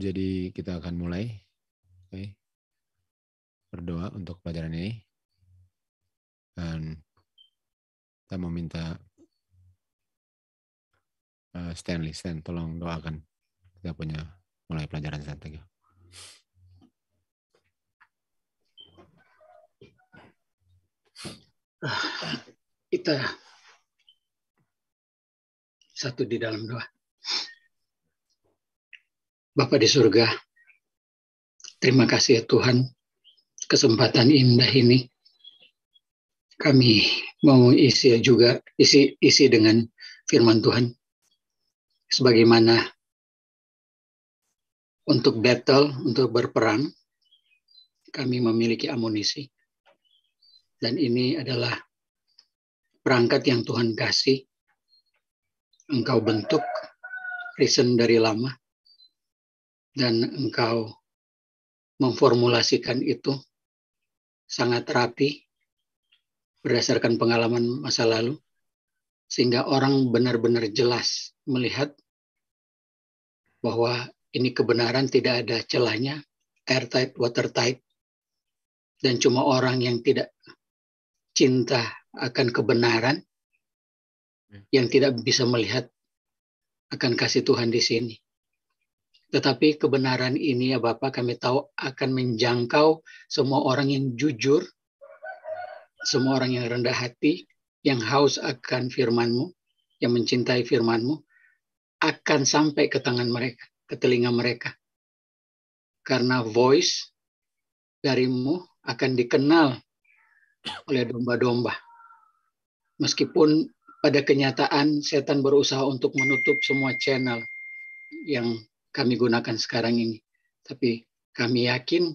Jadi kita akan mulai. Okay. Berdoa untuk pelajaran ini. Dan kita meminta uh, eh, Stanley, Stan tolong doakan kita punya mulai pelajaran Stan. Thank you. Kita satu di dalam doa. Bapak di surga, terima kasih ya Tuhan kesempatan indah ini. Kami mau isi juga isi isi dengan firman Tuhan. Sebagaimana untuk battle, untuk berperang, kami memiliki amunisi. Dan ini adalah perangkat yang Tuhan kasih. Engkau bentuk, reason dari lama, dan engkau memformulasikan itu sangat rapi berdasarkan pengalaman masa lalu sehingga orang benar-benar jelas melihat bahwa ini kebenaran tidak ada celahnya air water watertight dan cuma orang yang tidak cinta akan kebenaran hmm. yang tidak bisa melihat akan kasih Tuhan di sini tetapi kebenaran ini ya Bapak kami tahu akan menjangkau semua orang yang jujur, semua orang yang rendah hati, yang haus akan firman-Mu, yang mencintai firman-Mu, akan sampai ke tangan mereka, ke telinga mereka. Karena voice darimu akan dikenal oleh domba-domba. Meskipun pada kenyataan setan berusaha untuk menutup semua channel yang kami gunakan sekarang ini. Tapi kami yakin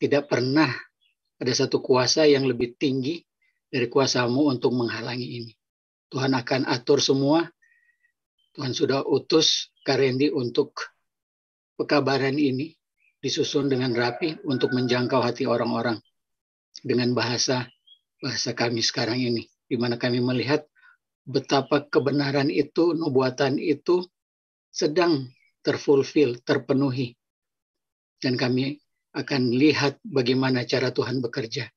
tidak pernah ada satu kuasa yang lebih tinggi dari kuasamu untuk menghalangi ini. Tuhan akan atur semua. Tuhan sudah utus Karendi untuk pekabaran ini disusun dengan rapi untuk menjangkau hati orang-orang dengan bahasa bahasa kami sekarang ini di mana kami melihat betapa kebenaran itu, nubuatan itu sedang terfulfill, terpenuhi. Dan kami akan lihat bagaimana cara Tuhan bekerja.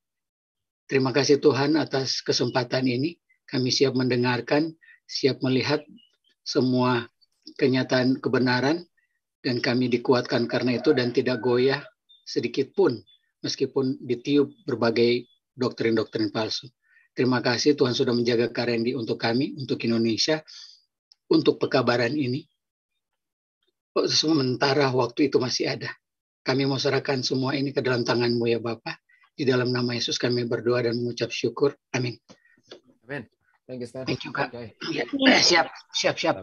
Terima kasih Tuhan atas kesempatan ini. Kami siap mendengarkan, siap melihat semua kenyataan kebenaran, dan kami dikuatkan karena itu dan tidak goyah sedikit pun meskipun ditiup berbagai doktrin-doktrin palsu. Terima kasih Tuhan sudah menjaga karendi untuk kami, untuk Indonesia, untuk pekabaran ini sementara waktu itu masih ada. Kami mau serahkan semua ini ke dalam tanganmu ya bapa Di dalam nama Yesus kami berdoa dan mengucap syukur. Amin. Amin. Thank you, Steph. Thank you, Kak. Okay. Ya, eh, siap, siap, siap.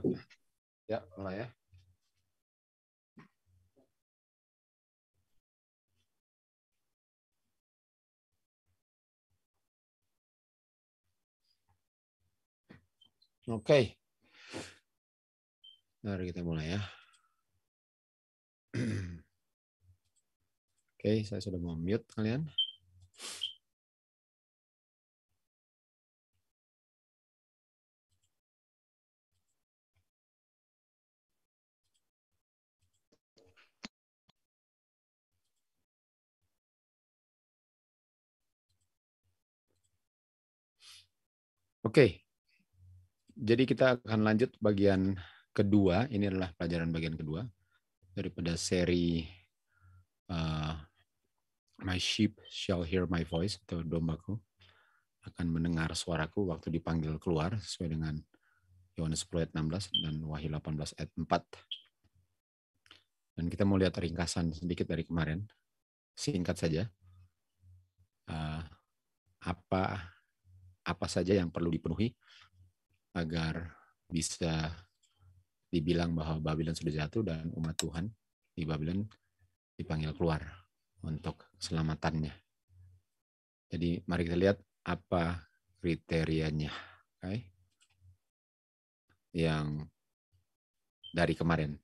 Ya, mulai ya. Oke. Okay. Mari kita mulai ya. Oke, okay, saya sudah mute kalian. Oke, okay. jadi kita akan lanjut bagian kedua. Ini adalah pelajaran bagian kedua daripada seri uh, My Sheep Shall Hear My Voice atau dombaku akan mendengar suaraku waktu dipanggil keluar sesuai dengan Yohanes 10 ayat 16 dan Wahyu 18 ayat 4. Dan kita mau lihat ringkasan sedikit dari kemarin. Singkat saja. Uh, apa apa saja yang perlu dipenuhi agar bisa dibilang bahwa Babylon sudah jatuh dan umat Tuhan di Babylon dipanggil keluar untuk keselamatannya. Jadi mari kita lihat apa kriterianya. Okay? Yang dari kemarin.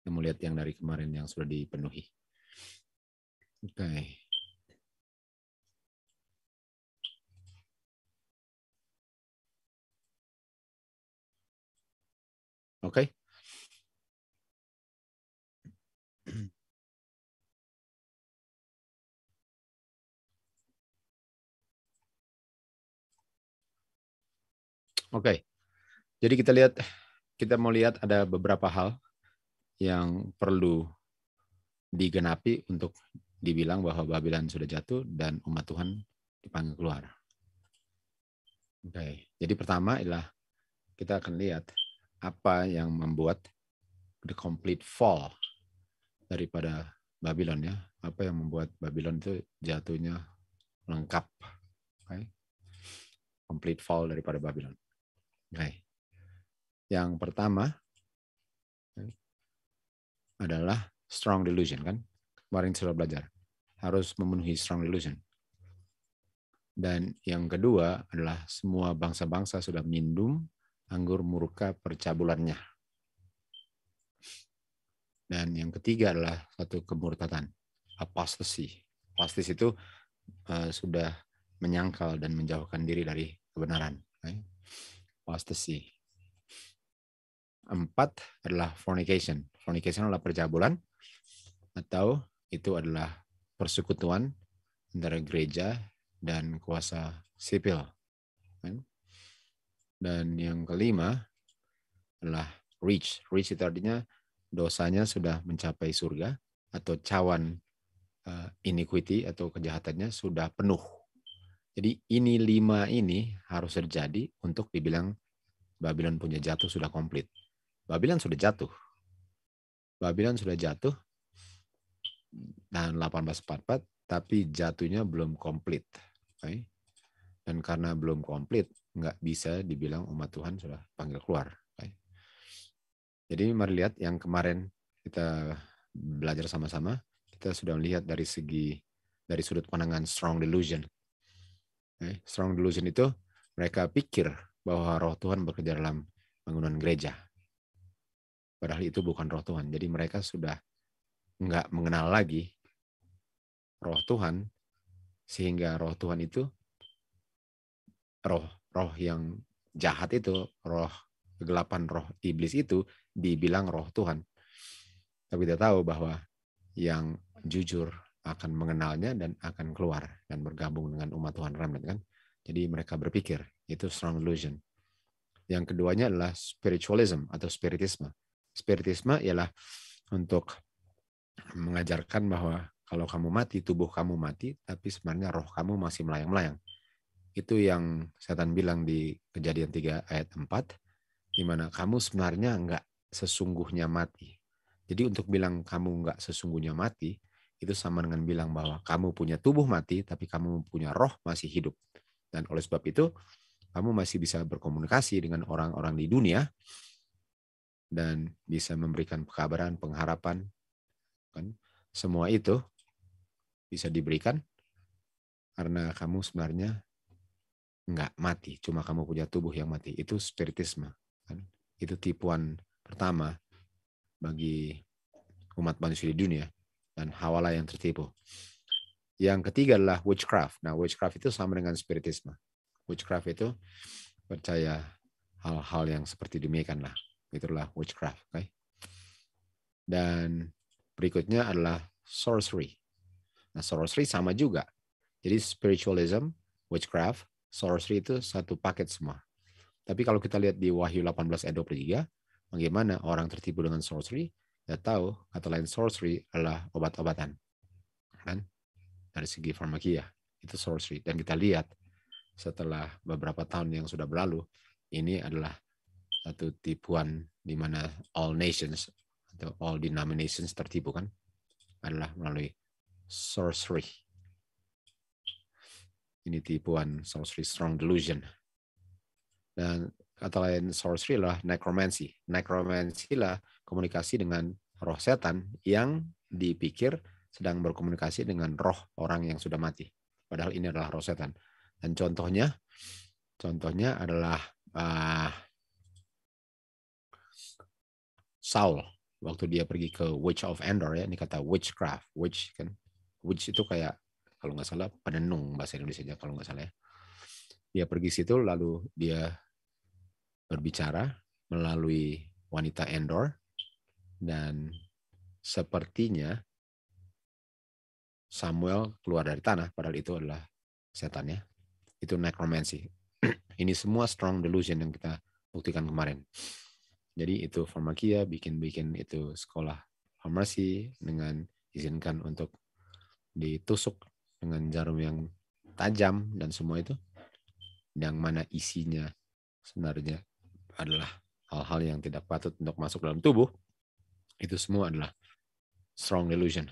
Kita mau lihat yang dari kemarin yang sudah dipenuhi. Oke. Okay. Okay. Oke, jadi kita lihat, kita mau lihat ada beberapa hal yang perlu digenapi untuk dibilang bahwa Babilan sudah jatuh dan umat Tuhan dipanggil keluar. Oke, okay. jadi pertama adalah kita akan lihat apa yang membuat the complete fall daripada Babylon ya. Apa yang membuat Babylon itu jatuhnya lengkap. Okay. Complete fall daripada Babylon. Okay. Yang pertama okay, adalah strong delusion kan. Kemarin sudah belajar. Harus memenuhi strong delusion. Dan yang kedua adalah semua bangsa-bangsa sudah minum anggur murka percabulannya. Dan yang ketiga adalah satu kemurtatan, apostasi apostis itu uh, sudah menyangkal dan menjauhkan diri dari kebenaran. Right? Eh. Apostasi. Empat adalah fornication. Fornication adalah percabulan atau itu adalah persekutuan antara gereja dan kuasa sipil. Right? Eh. Dan yang kelima adalah reach. Reach itu artinya dosanya sudah mencapai surga atau cawan eh, iniquity atau kejahatannya sudah penuh. Jadi ini lima ini harus terjadi untuk dibilang Babylon punya jatuh sudah komplit. Babylon sudah jatuh. Babylon sudah jatuh dan 1844, tapi jatuhnya belum komplit. Okay? Dan karena belum komplit, nggak bisa dibilang umat Tuhan sudah panggil keluar. Jadi mari lihat yang kemarin kita belajar sama-sama, kita sudah melihat dari segi dari sudut pandangan strong delusion. Strong delusion itu mereka pikir bahwa roh Tuhan bekerja dalam bangunan gereja. Padahal itu bukan roh Tuhan. Jadi mereka sudah nggak mengenal lagi roh Tuhan, sehingga roh Tuhan itu roh roh yang jahat itu, roh kegelapan, roh iblis itu dibilang roh Tuhan. Tapi kita tahu bahwa yang jujur akan mengenalnya dan akan keluar dan bergabung dengan umat Tuhan Ramnet kan. Jadi mereka berpikir itu strong illusion. Yang keduanya adalah spiritualism atau spiritisme. Spiritisme ialah untuk mengajarkan bahwa kalau kamu mati, tubuh kamu mati, tapi sebenarnya roh kamu masih melayang-melayang. Itu yang setan bilang di kejadian 3 ayat 4, di mana kamu sebenarnya enggak sesungguhnya mati. Jadi untuk bilang kamu enggak sesungguhnya mati, itu sama dengan bilang bahwa kamu punya tubuh mati, tapi kamu punya roh masih hidup. Dan oleh sebab itu, kamu masih bisa berkomunikasi dengan orang-orang di dunia dan bisa memberikan pekabaran, pengharapan, kan? Semua itu bisa diberikan karena kamu sebenarnya nggak mati, cuma kamu punya tubuh yang mati. Itu spiritisme. Kan? Itu tipuan pertama bagi umat manusia di dunia dan hawala yang tertipu. Yang ketiga adalah witchcraft. Nah, witchcraft itu sama dengan spiritisme. Witchcraft itu percaya hal-hal yang seperti demikian lah. Itulah witchcraft. Okay? Dan berikutnya adalah sorcery. Nah, sorcery sama juga. Jadi spiritualism, witchcraft, sorcery itu satu paket semua. Tapi kalau kita lihat di Wahyu 18 ayat 23, bagaimana orang tertipu dengan sorcery? Kita ya tahu kata lain sorcery adalah obat-obatan. Kan? Dari segi farmakia, ya, itu sorcery. Dan kita lihat setelah beberapa tahun yang sudah berlalu, ini adalah satu tipuan di mana all nations atau all denominations tertipu kan adalah melalui sorcery ini tipuan sorcery strong delusion. Dan kata lain sorcery lah necromancy. Necromancy lah komunikasi dengan roh setan yang dipikir sedang berkomunikasi dengan roh orang yang sudah mati. Padahal ini adalah roh setan. Dan contohnya, contohnya adalah uh, Saul waktu dia pergi ke Witch of Endor ya, ini kata witchcraft, witch kan. Witch itu kayak kalau nggak salah penenung bahasa Indonesia nya kalau nggak salah ya. Dia pergi situ lalu dia berbicara melalui wanita Endor dan sepertinya Samuel keluar dari tanah padahal itu adalah setannya ya. Itu necromancy. Ini semua strong delusion yang kita buktikan kemarin. Jadi itu farmakia bikin-bikin itu sekolah farmasi dengan izinkan untuk ditusuk dengan jarum yang tajam dan semua itu yang mana isinya sebenarnya adalah hal-hal yang tidak patut untuk masuk dalam tubuh itu semua adalah strong delusion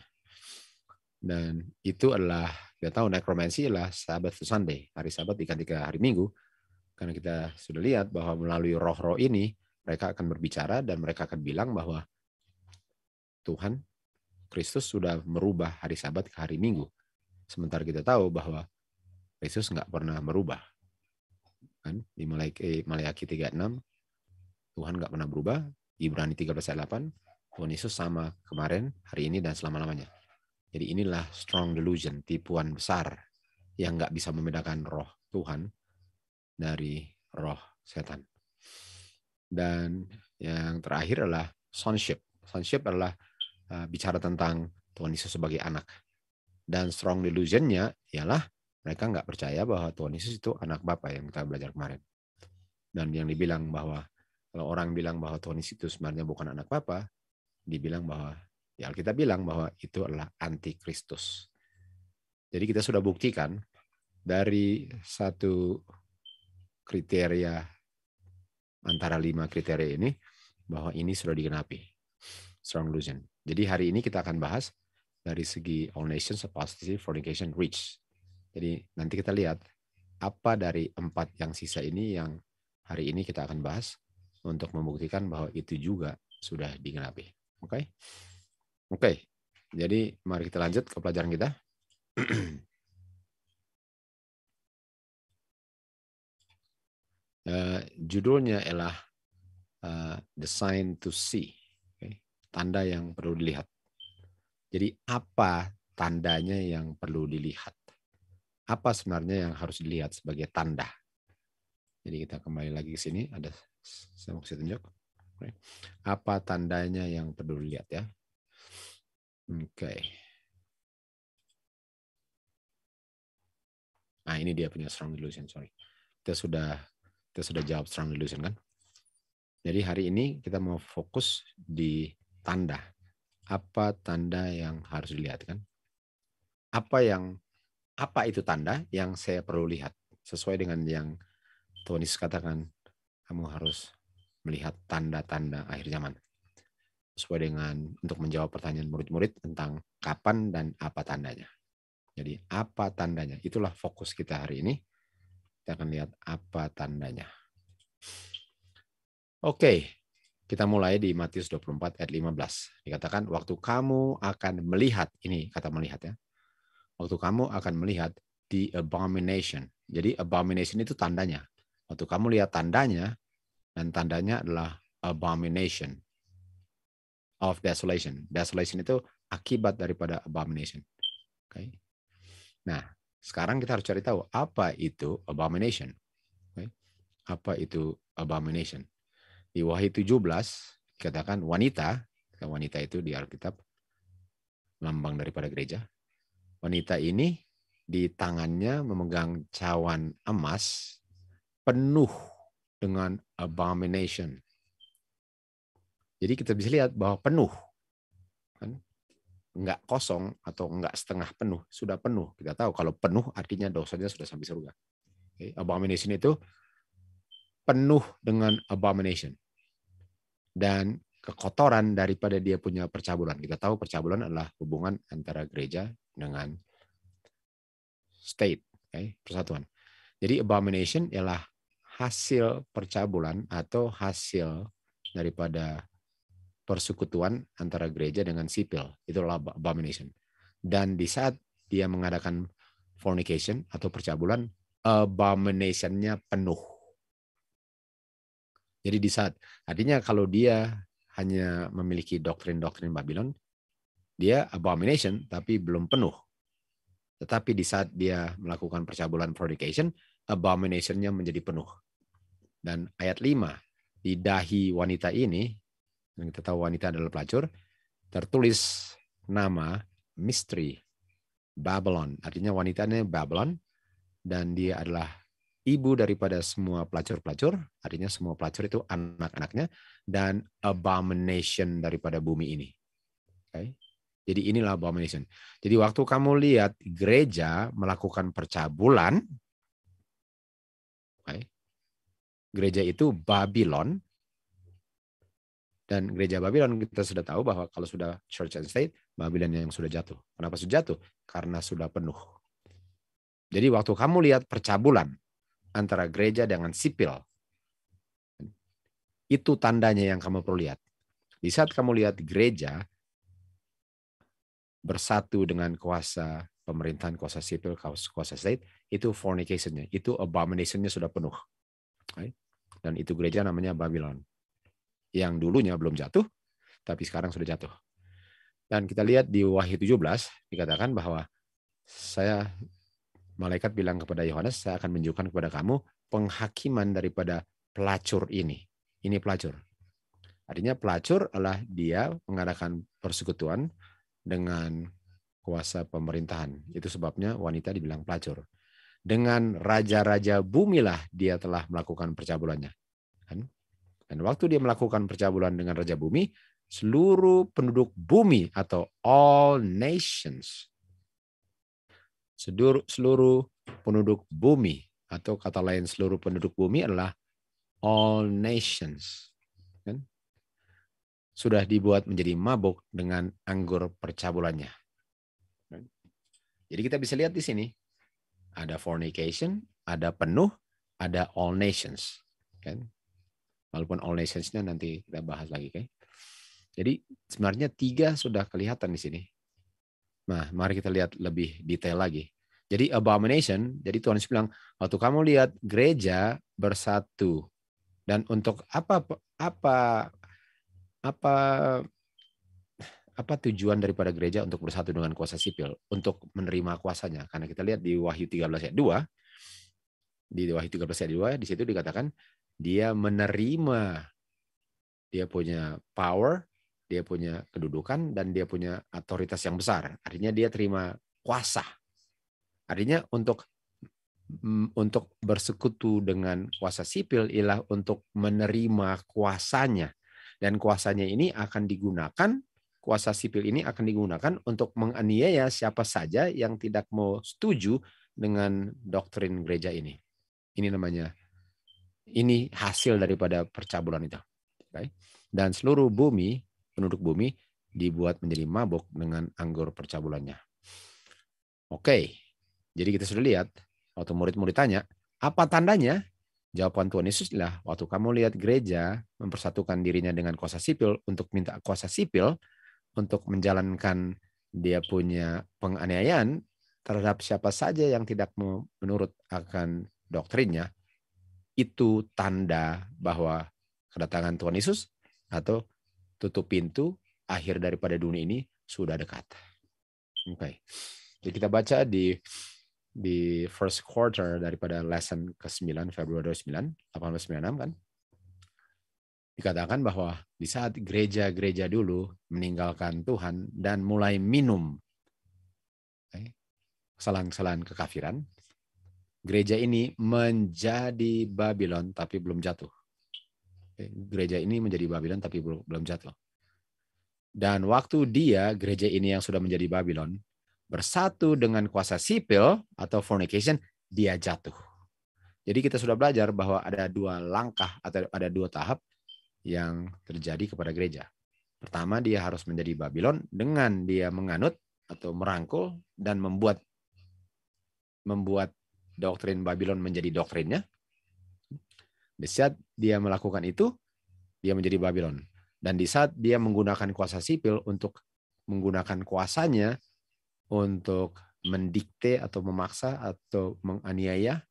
dan itu adalah kita tahu necromancy adalah sabat Sunday hari sabat ikan tiga hari minggu karena kita sudah lihat bahwa melalui roh-roh ini mereka akan berbicara dan mereka akan bilang bahwa Tuhan Kristus sudah merubah hari sabat ke hari minggu Sementara kita tahu bahwa Yesus nggak pernah merubah. Kan? Di Malaiki, Malayaki 36, Tuhan nggak pernah berubah. Ibrani 38, Tuhan Yesus sama kemarin, hari ini, dan selama-lamanya. Jadi inilah strong delusion, tipuan besar yang nggak bisa membedakan roh Tuhan dari roh setan. Dan yang terakhir adalah sonship. Sonship adalah eh, bicara tentang Tuhan Yesus sebagai anak dan strong delusionnya ialah mereka nggak percaya bahwa Tuhan Yesus itu anak Bapa yang kita belajar kemarin. Dan yang dibilang bahwa kalau orang bilang bahwa Tuhan Yesus itu sebenarnya bukan anak Bapa, dibilang bahwa ya kita bilang bahwa itu adalah antikristus. Jadi kita sudah buktikan dari satu kriteria antara lima kriteria ini bahwa ini sudah digenapi strong delusion. Jadi hari ini kita akan bahas dari segi all nations apostasy, fornication, rich. Jadi nanti kita lihat apa dari empat yang sisa ini yang hari ini kita akan bahas untuk membuktikan bahwa itu juga sudah digenapi. Oke? Okay? Oke. Okay. Jadi mari kita lanjut ke pelajaran kita. uh, judulnya adalah uh, eh, The to See, okay? tanda yang perlu dilihat. Jadi apa tandanya yang perlu dilihat? Apa sebenarnya yang harus dilihat sebagai tanda? Jadi kita kembali lagi ke sini. Ada saya mau kasih tunjuk. Apa tandanya yang perlu dilihat ya? Oke. Okay. Nah ini dia punya strong illusion. Sorry, kita sudah kita sudah jawab strong illusion kan? Jadi hari ini kita mau fokus di tanda apa tanda yang harus dilihat kan? Apa yang apa itu tanda yang saya perlu lihat sesuai dengan yang Tony katakan kamu harus melihat tanda-tanda akhir zaman sesuai dengan untuk menjawab pertanyaan murid-murid tentang kapan dan apa tandanya. Jadi apa tandanya? Itulah fokus kita hari ini. Kita akan lihat apa tandanya. Oke, kita mulai di Matius 24 ayat 15. Dikatakan waktu kamu akan melihat ini kata melihat ya. Waktu kamu akan melihat the abomination. Jadi abomination itu tandanya. Waktu kamu lihat tandanya dan tandanya adalah abomination of desolation. Desolation itu akibat daripada abomination. Okay. Nah, sekarang kita harus cari tahu apa itu abomination. Okay. Apa itu abomination? Di Wahyu 17 dikatakan wanita, wanita itu di Alkitab lambang daripada gereja. Wanita ini di tangannya memegang cawan emas penuh dengan abomination. Jadi kita bisa lihat bahwa penuh kan Enggak kosong atau enggak setengah penuh, sudah penuh. Kita tahu kalau penuh artinya dosanya sudah sampai surga. Okay. Abomination itu penuh dengan abomination dan kekotoran daripada dia punya percabulan. Kita tahu percabulan adalah hubungan antara gereja dengan state, okay, eh, persatuan. Jadi abomination ialah hasil percabulan atau hasil daripada persekutuan antara gereja dengan sipil. Itulah abomination. Dan di saat dia mengadakan fornication atau percabulan, abomination-nya penuh jadi di saat artinya kalau dia hanya memiliki doktrin-doktrin Babylon, dia abomination tapi belum penuh. Tetapi di saat dia melakukan percabulan fornication, abominationnya menjadi penuh. Dan ayat 5, di dahi wanita ini, yang kita tahu wanita adalah pelacur, tertulis nama mystery Babylon. Artinya wanitanya Babylon dan dia adalah ibu daripada semua pelacur-pelacur, artinya semua pelacur itu anak-anaknya, dan abomination daripada bumi ini. Okay? Jadi inilah abomination. Jadi waktu kamu lihat gereja melakukan percabulan, okay? gereja itu Babylon, dan gereja Babylon kita sudah tahu bahwa kalau sudah church and state, Babylon yang sudah jatuh. Kenapa sudah jatuh? Karena sudah penuh. Jadi waktu kamu lihat percabulan, antara gereja dengan sipil. Itu tandanya yang kamu perlu lihat. Di saat kamu lihat gereja bersatu dengan kuasa pemerintahan, kuasa sipil, kuasa state, itu fornicationnya, itu abominationnya sudah penuh. Dan itu gereja namanya Babylon. Yang dulunya belum jatuh, tapi sekarang sudah jatuh. Dan kita lihat di Wahyu 17 dikatakan bahwa saya malaikat bilang kepada Yohanes, saya akan menunjukkan kepada kamu penghakiman daripada pelacur ini. Ini pelacur. Artinya pelacur adalah dia mengadakan persekutuan dengan kuasa pemerintahan. Itu sebabnya wanita dibilang pelacur. Dengan raja-raja bumi lah dia telah melakukan percabulannya. Kan? Dan waktu dia melakukan percabulan dengan raja bumi, seluruh penduduk bumi atau all nations seluruh, seluruh penduduk bumi atau kata lain seluruh penduduk bumi adalah all nations. Kan? Sudah dibuat menjadi mabuk dengan anggur percabulannya. Kan? Jadi kita bisa lihat di sini ada fornication, ada penuh, ada all nations. Kan? Walaupun all nationsnya nanti kita bahas lagi, kan? Jadi sebenarnya tiga sudah kelihatan di sini. Nah, mari kita lihat lebih detail lagi. Jadi abomination, jadi Tuhan Yesus bilang, waktu kamu lihat gereja bersatu dan untuk apa apa apa apa tujuan daripada gereja untuk bersatu dengan kuasa sipil untuk menerima kuasanya karena kita lihat di Wahyu 13 ayat 2 di Wahyu 13 ayat 2 di situ dikatakan dia menerima dia punya power dia punya kedudukan dan dia punya otoritas yang besar. Artinya dia terima kuasa. Artinya untuk mm, untuk bersekutu dengan kuasa sipil ialah untuk menerima kuasanya dan kuasanya ini akan digunakan kuasa sipil ini akan digunakan untuk menganiaya siapa saja yang tidak mau setuju dengan doktrin gereja ini. Ini namanya ini hasil daripada percabulan itu. Dan seluruh bumi penduduk bumi dibuat menjadi mabuk dengan anggur percabulannya. Oke, jadi kita sudah lihat waktu murid-murid tanya, apa tandanya? Jawaban Tuhan Yesus adalah waktu kamu lihat gereja mempersatukan dirinya dengan kuasa sipil untuk minta kuasa sipil untuk menjalankan dia punya penganiayaan terhadap siapa saja yang tidak menurut akan doktrinnya, itu tanda bahwa kedatangan Tuhan Yesus atau tutup pintu, akhir daripada dunia ini sudah dekat. Oke. Okay. Jadi kita baca di di first quarter daripada lesson ke-9 Februari 2009, 1896 kan. Dikatakan bahwa di saat gereja-gereja dulu meninggalkan Tuhan dan mulai minum eh, kesalahan-kesalahan kekafiran, gereja ini menjadi Babylon tapi belum jatuh. Eh, gereja ini menjadi Babylon tapi belum jatuh. Dan waktu dia, gereja ini yang sudah menjadi Babylon, bersatu dengan kuasa sipil atau fornication, dia jatuh. Jadi kita sudah belajar bahwa ada dua langkah atau ada dua tahap yang terjadi kepada gereja. Pertama, dia harus menjadi Babylon dengan dia menganut atau merangkul dan membuat membuat doktrin Babylon menjadi doktrinnya. Di saat dia melakukan itu, dia menjadi Babylon. Dan di saat dia menggunakan kuasa sipil untuk menggunakan kuasanya untuk mendikte atau memaksa atau menganiaya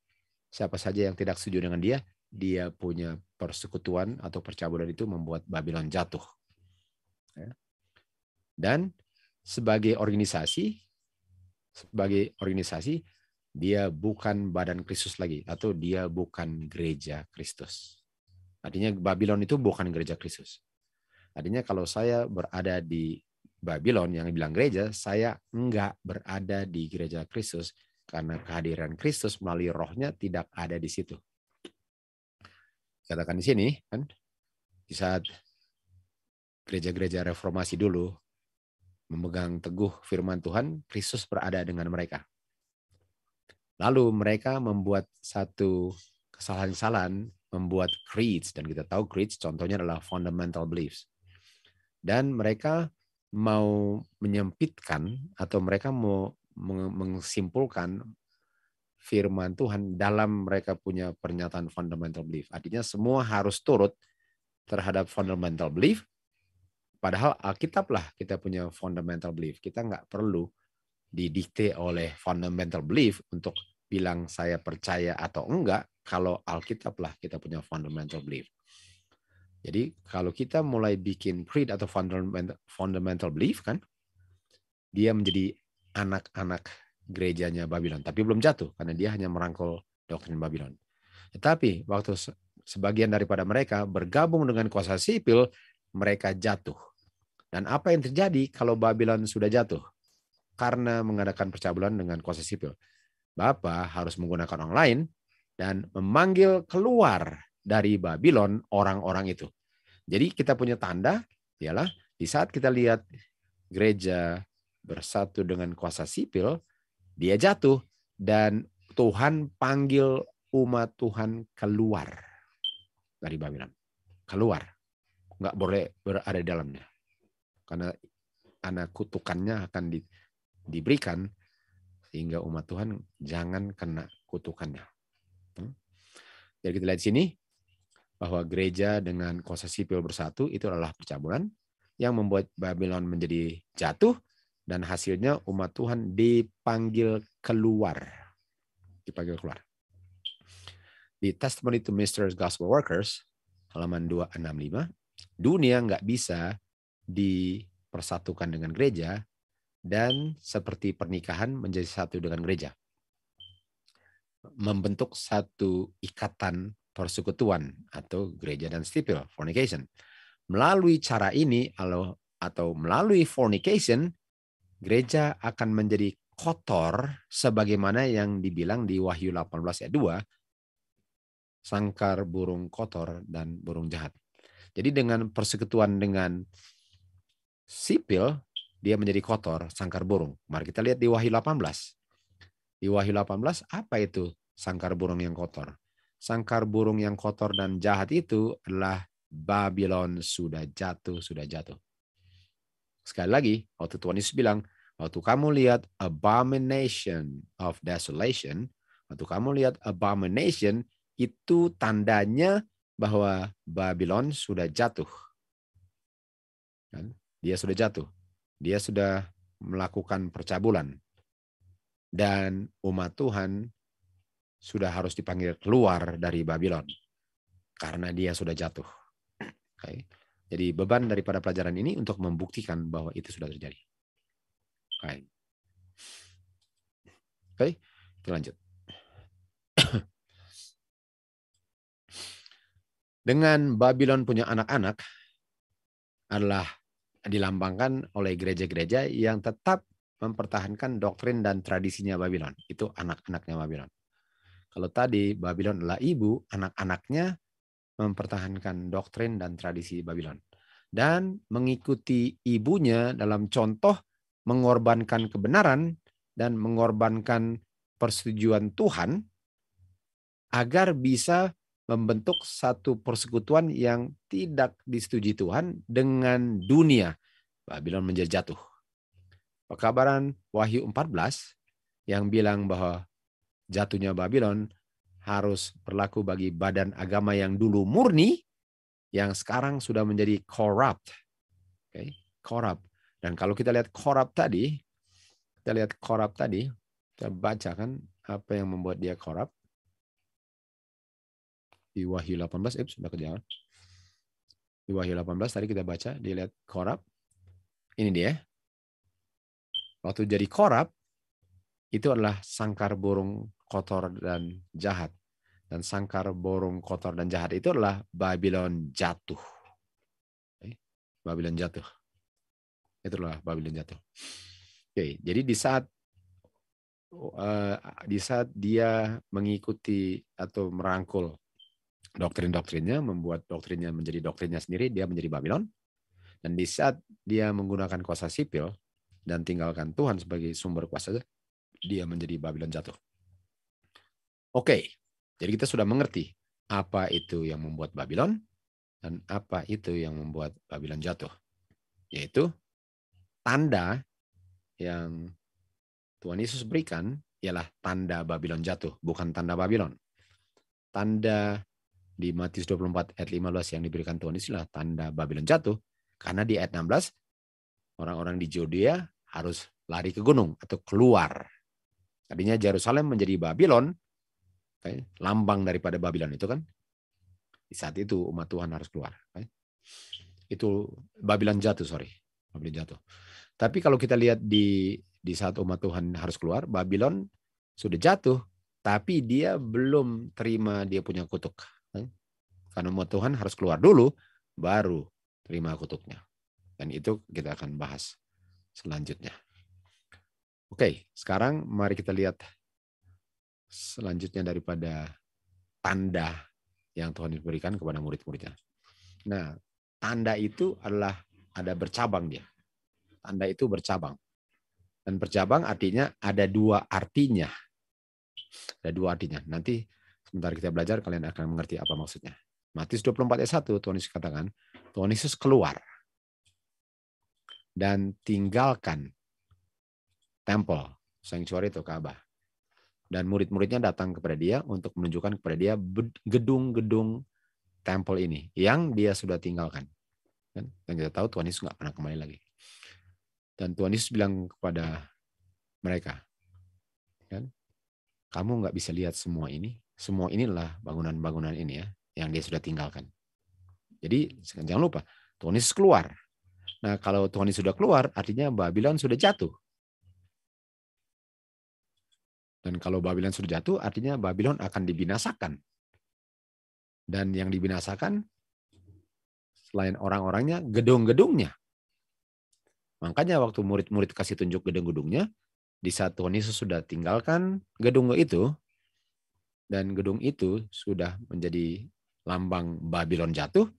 siapa saja yang tidak setuju dengan dia, dia punya persekutuan atau percabulan itu membuat Babylon jatuh. Ya. Dan sebagai organisasi, sebagai organisasi dia bukan badan Kristus lagi atau dia bukan gereja Kristus. Artinya Babylon itu bukan gereja Kristus. Artinya kalau saya berada di Babylon yang bilang gereja, saya enggak berada di gereja Kristus karena kehadiran Kristus melalui rohnya tidak ada di situ. Katakan di sini kan di saat gereja-gereja reformasi dulu memegang teguh firman Tuhan, Kristus berada dengan mereka Lalu mereka membuat satu kesalahan-kesalahan, membuat creeds, dan kita tahu creeds contohnya adalah fundamental beliefs. Dan mereka mau menyempitkan atau mereka mau mengsimpulkan firman Tuhan dalam mereka punya pernyataan fundamental belief. Artinya semua harus turut terhadap fundamental belief. Padahal Alkitablah kita punya fundamental belief. Kita nggak perlu didikte oleh fundamental belief untuk bilang saya percaya atau enggak, kalau Alkitab lah kita punya fundamental belief. Jadi kalau kita mulai bikin creed atau fundamental, belief kan, dia menjadi anak-anak gerejanya Babylon. Tapi belum jatuh karena dia hanya merangkul doktrin Babylon. Tetapi waktu sebagian daripada mereka bergabung dengan kuasa sipil, mereka jatuh. Dan apa yang terjadi kalau Babylon sudah jatuh? karena mengadakan percabulan dengan kuasa sipil. Bapak harus menggunakan orang lain dan memanggil keluar dari Babylon orang-orang itu. Jadi kita punya tanda ialah di saat kita lihat gereja bersatu dengan kuasa sipil, dia jatuh dan Tuhan panggil umat Tuhan keluar dari Babylon. Keluar. Nggak boleh berada di dalamnya. Karena anak kutukannya akan di, diberikan sehingga umat Tuhan jangan kena kutukannya. Hmm? Jadi kita lihat di sini bahwa gereja dengan kuasa sipil bersatu itu adalah percabulan yang membuat Babylon menjadi jatuh dan hasilnya umat Tuhan dipanggil keluar. Dipanggil keluar. Di Testimony to Mr. Gospel Workers, halaman 265, dunia nggak bisa dipersatukan dengan gereja dan seperti pernikahan menjadi satu dengan gereja. Membentuk satu ikatan persekutuan atau gereja dan sipil, fornication. Melalui cara ini atau melalui fornication, gereja akan menjadi kotor sebagaimana yang dibilang di Wahyu 18 ayat 2, sangkar burung kotor dan burung jahat. Jadi dengan persekutuan dengan sipil, dia menjadi kotor, sangkar burung. Mari kita lihat di Wahyu 18. Di Wahyu 18 apa itu sangkar burung yang kotor? Sangkar burung yang kotor dan jahat itu adalah Babylon sudah jatuh, sudah jatuh. Sekali lagi, waktu Tuhan Yesus bilang, waktu kamu lihat abomination of desolation, waktu kamu lihat abomination, itu tandanya bahwa Babylon sudah jatuh. Kan? Dia sudah jatuh dia sudah melakukan percabulan dan umat Tuhan sudah harus dipanggil keluar dari Babylon karena dia sudah jatuh. Okay. Jadi beban daripada pelajaran ini untuk membuktikan bahwa itu sudah terjadi. Oke, okay. okay. kita lanjut. Dengan Babylon punya anak-anak adalah dilambangkan oleh gereja-gereja yang tetap mempertahankan doktrin dan tradisinya Babylon. Itu anak-anaknya Babylon. Kalau tadi Babylon adalah ibu, anak-anaknya mempertahankan doktrin dan tradisi Babylon dan mengikuti ibunya dalam contoh mengorbankan kebenaran dan mengorbankan persetujuan Tuhan agar bisa membentuk satu persekutuan yang tidak disetujui Tuhan dengan dunia. Babylon menjadi jatuh. Pekabaran Wahyu 14 yang bilang bahwa jatuhnya Babylon harus berlaku bagi badan agama yang dulu murni, yang sekarang sudah menjadi corrupt. Okay? Corrupt. Dan kalau kita lihat korup tadi, kita lihat korup tadi, kita baca kan apa yang membuat dia korup? di Wahyu 18 eh sudah kejalan di Wahyu 18 tadi kita baca dilihat korab ini dia waktu jadi korab itu adalah sangkar burung kotor dan jahat dan sangkar burung kotor dan jahat itu adalah Babylon jatuh eh, Babylon jatuh itulah Babylon jatuh oke jadi di saat oh, eh, di saat dia mengikuti atau merangkul doktrin-doktrinnya, membuat doktrinnya menjadi doktrinnya sendiri, dia menjadi Babylon. Dan di saat dia menggunakan kuasa sipil dan tinggalkan Tuhan sebagai sumber kuasa, dia menjadi Babylon jatuh. Oke, jadi kita sudah mengerti apa itu yang membuat Babylon dan apa itu yang membuat Babylon jatuh, yaitu tanda yang Tuhan Yesus berikan ialah tanda Babylon jatuh, bukan tanda Babylon. Tanda di Matius 24 ayat 15 yang diberikan Tuhan istilah tanda Babylon jatuh. Karena di ayat 16 orang-orang di Judea harus lari ke gunung atau keluar. Tadinya Yerusalem menjadi Babylon, eh, lambang daripada Babylon itu kan. Di saat itu umat Tuhan harus keluar. Eh. Itu Babylon jatuh, sorry. Babylon jatuh. Tapi kalau kita lihat di di saat umat Tuhan harus keluar, Babylon sudah jatuh, tapi dia belum terima dia punya kutuk karena umat Tuhan harus keluar dulu, baru terima kutuknya. Dan itu kita akan bahas selanjutnya. Oke, sekarang mari kita lihat selanjutnya daripada tanda yang Tuhan berikan kepada murid-muridnya. Nah, tanda itu adalah ada bercabang dia. Tanda itu bercabang. Dan bercabang artinya ada dua artinya. Ada dua artinya. Nanti sebentar kita belajar kalian akan mengerti apa maksudnya. Matius 24 ayat 1 Tuhan Yesus katakan, Tuhan Yesus keluar dan tinggalkan tempel, sanctuary itu Ka'bah. Dan murid-muridnya datang kepada dia untuk menunjukkan kepada dia gedung-gedung tempel ini yang dia sudah tinggalkan. Dan kita tahu Tuhan Yesus nggak pernah kembali lagi. Dan Tuhan Yesus bilang kepada mereka, kan? kamu nggak bisa lihat semua ini. Semua inilah bangunan-bangunan ini ya yang dia sudah tinggalkan. Jadi jangan lupa, Tuhan Yesus keluar. Nah kalau Tuhan Yesus sudah keluar, artinya Babylon sudah jatuh. Dan kalau Babylon sudah jatuh, artinya Babylon akan dibinasakan. Dan yang dibinasakan, selain orang-orangnya, gedung-gedungnya. Makanya waktu murid-murid kasih tunjuk gedung-gedungnya, di saat Tuhan Yesus sudah tinggalkan gedung itu, dan gedung itu sudah menjadi lambang Babylon jatuh,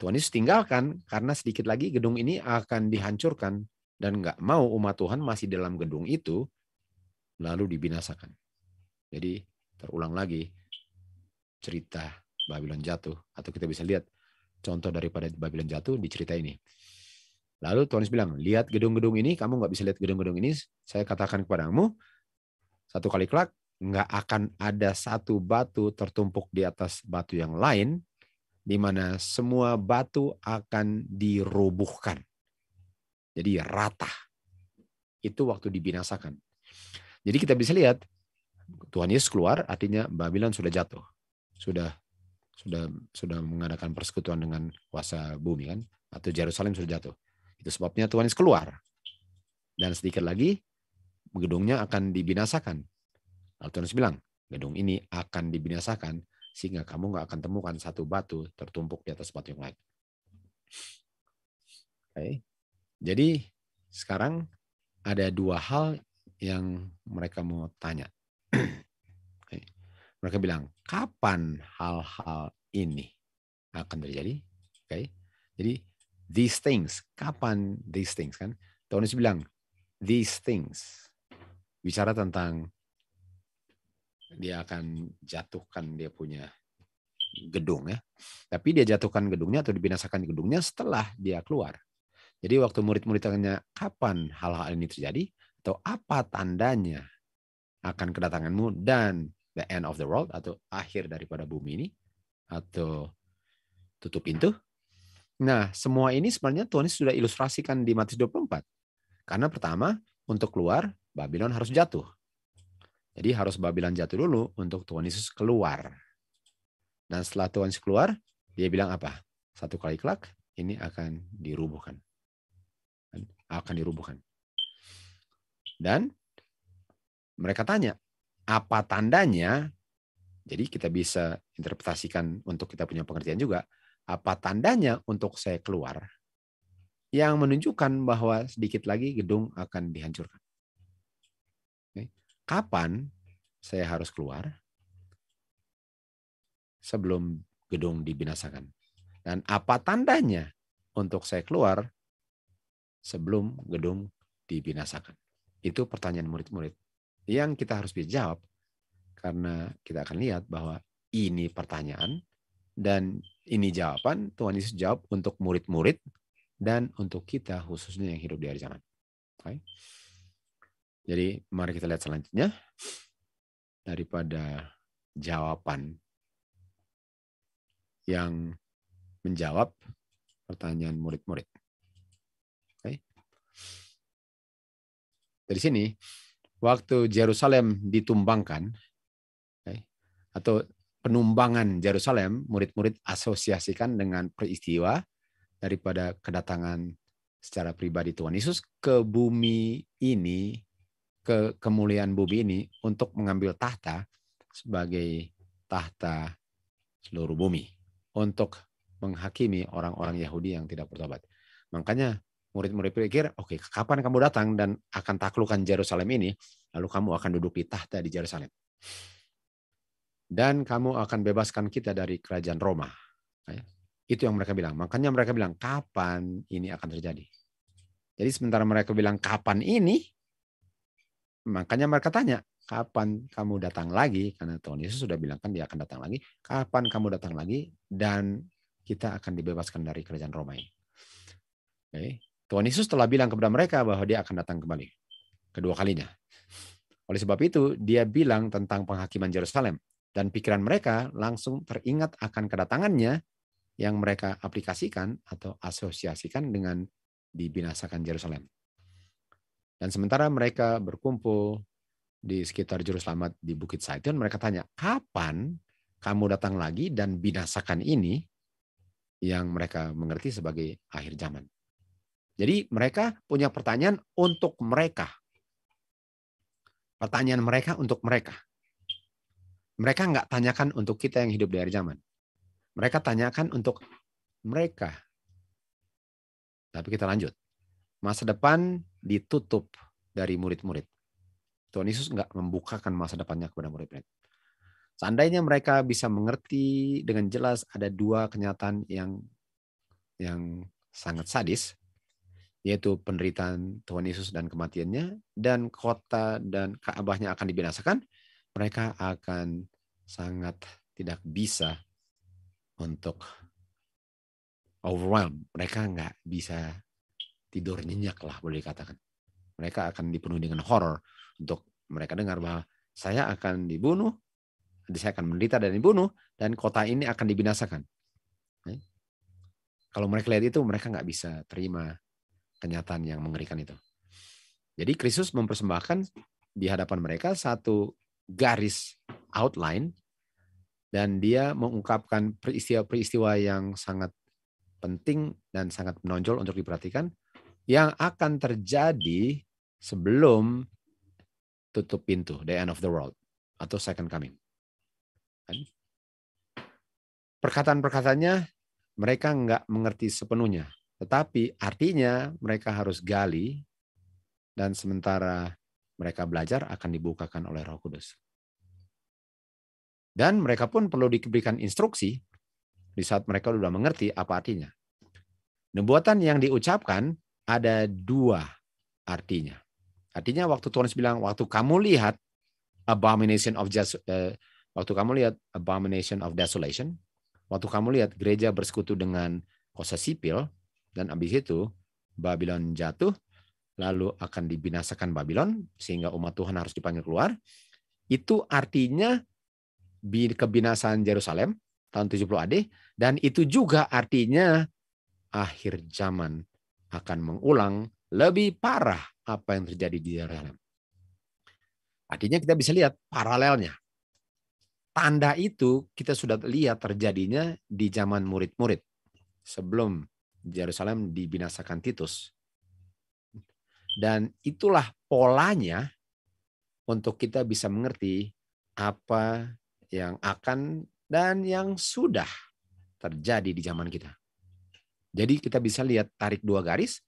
Tuhan Yesus tinggalkan karena sedikit lagi gedung ini akan dihancurkan dan nggak mau umat Tuhan masih dalam gedung itu lalu dibinasakan. Jadi terulang lagi cerita Babylon jatuh atau kita bisa lihat contoh daripada Babylon jatuh di cerita ini. Lalu Tuhan Yesus bilang, lihat gedung-gedung ini, kamu nggak bisa lihat gedung-gedung ini, saya katakan kepadamu, satu kali kelak nggak akan ada satu batu tertumpuk di atas batu yang lain, di mana semua batu akan dirubuhkan. Jadi rata. Itu waktu dibinasakan. Jadi kita bisa lihat Tuhan Yesus keluar, artinya Babilon sudah jatuh, sudah sudah sudah mengadakan persekutuan dengan kuasa bumi kan, atau Yerusalem sudah jatuh. Itu sebabnya Tuhan Yesus keluar. Dan sedikit lagi gedungnya akan dibinasakan Lalu Tuhan Yesus bilang, gedung ini akan dibinasakan sehingga kamu nggak akan temukan satu batu tertumpuk di atas batu yang lain. Oke. Jadi sekarang ada dua hal yang mereka mau tanya. Oke. Mereka bilang, kapan hal-hal ini akan terjadi? Oke. Jadi these things, kapan these things kan? Tuhan Yesus bilang, these things. Bicara tentang dia akan jatuhkan dia punya gedung ya. Tapi dia jatuhkan gedungnya atau dibinasakan gedungnya setelah dia keluar. Jadi waktu murid-murid tanya kapan hal-hal ini terjadi atau apa tandanya akan kedatanganmu dan the end of the world atau akhir daripada bumi ini atau tutup pintu. Nah, semua ini sebenarnya Tuhan sudah ilustrasikan di Matius 24. Karena pertama, untuk keluar Babylon harus jatuh. Jadi harus Babylon jatuh dulu untuk Tuhan Yesus keluar. Dan setelah Tuhan Yesus keluar, dia bilang apa? Satu kali kelak ini akan dirubuhkan. Akan dirubuhkan. Dan mereka tanya, apa tandanya? Jadi kita bisa interpretasikan untuk kita punya pengertian juga. Apa tandanya untuk saya keluar? Yang menunjukkan bahwa sedikit lagi gedung akan dihancurkan kapan saya harus keluar sebelum gedung dibinasakan. Dan apa tandanya untuk saya keluar sebelum gedung dibinasakan? Itu pertanyaan murid-murid yang kita harus bisa jawab karena kita akan lihat bahwa ini pertanyaan dan ini jawaban Tuhan Yesus jawab untuk murid-murid dan untuk kita khususnya yang hidup di hari zaman. Okay. Jadi mari kita lihat selanjutnya daripada jawaban yang menjawab pertanyaan murid-murid. Oke. Dari sini, waktu Yerusalem ditumbangkan, okay, atau penumbangan Yerusalem, murid-murid asosiasikan dengan peristiwa daripada kedatangan secara pribadi Tuhan Yesus ke bumi ini ke kemuliaan bumi ini untuk mengambil tahta sebagai tahta seluruh bumi untuk menghakimi orang-orang Yahudi yang tidak bertobat. Makanya murid-murid pikir, oke, okay, kapan kamu datang dan akan taklukan Jerusalem ini, lalu kamu akan duduk di tahta di Jerusalem. Dan kamu akan bebaskan kita dari kerajaan Roma. Ya, itu yang mereka bilang. Makanya mereka bilang, kapan ini akan terjadi? Jadi sementara mereka bilang, kapan ini? Makanya mereka tanya, kapan kamu datang lagi? Karena Tuhan Yesus sudah bilang kan dia akan datang lagi. Kapan kamu datang lagi? Dan kita akan dibebaskan dari kerajaan Romawi. Okay. Tuhan Yesus telah bilang kepada mereka bahwa dia akan datang kembali. Kedua kalinya. Oleh sebab itu, dia bilang tentang penghakiman Yerusalem. Dan pikiran mereka langsung teringat akan kedatangannya yang mereka aplikasikan atau asosiasikan dengan dibinasakan Yerusalem. Dan sementara mereka berkumpul di sekitar juru selamat di Bukit Saitun, mereka tanya, kapan kamu datang lagi dan binasakan ini yang mereka mengerti sebagai akhir zaman. Jadi mereka punya pertanyaan untuk mereka. Pertanyaan mereka untuk mereka. Mereka nggak tanyakan untuk kita yang hidup di akhir zaman. Mereka tanyakan untuk mereka. Tapi kita lanjut. Masa depan ditutup dari murid-murid. Tuhan Yesus nggak membukakan masa depannya kepada murid-murid. Seandainya mereka bisa mengerti dengan jelas ada dua kenyataan yang yang sangat sadis, yaitu penderitaan Tuhan Yesus dan kematiannya, dan kota dan Ka'bahnya akan dibinasakan, mereka akan sangat tidak bisa untuk overwhelm. Mereka nggak bisa tidur nyenyak lah boleh dikatakan. Mereka akan dipenuhi dengan horror untuk mereka dengar bahwa saya akan dibunuh, saya akan menderita dan dibunuh, dan kota ini akan dibinasakan. Eh? Kalau mereka lihat itu, mereka nggak bisa terima kenyataan yang mengerikan itu. Jadi Kristus mempersembahkan di hadapan mereka satu garis outline dan dia mengungkapkan peristiwa-peristiwa yang sangat penting dan sangat menonjol untuk diperhatikan yang akan terjadi sebelum tutup pintu, the end of the world atau second coming. Kan? Perkataan-perkataannya mereka nggak mengerti sepenuhnya, tetapi artinya mereka harus gali dan sementara mereka belajar akan dibukakan oleh Roh Kudus. Dan mereka pun perlu diberikan instruksi di saat mereka sudah mengerti apa artinya. Nubuatan yang diucapkan ada dua artinya. Artinya waktu Tuhan bilang, waktu kamu lihat abomination of just, uh, eh, waktu kamu lihat abomination of desolation, waktu kamu lihat gereja bersekutu dengan kosa sipil, dan habis itu Babylon jatuh, lalu akan dibinasakan Babylon, sehingga umat Tuhan harus dipanggil keluar. Itu artinya kebinasaan Yerusalem tahun 70 AD, dan itu juga artinya akhir zaman akan mengulang lebih parah apa yang terjadi di Yerusalem. Artinya kita bisa lihat paralelnya. Tanda itu kita sudah lihat terjadinya di zaman murid-murid sebelum Yerusalem dibinasakan Titus. Dan itulah polanya untuk kita bisa mengerti apa yang akan dan yang sudah terjadi di zaman kita. Jadi kita bisa lihat tarik dua garis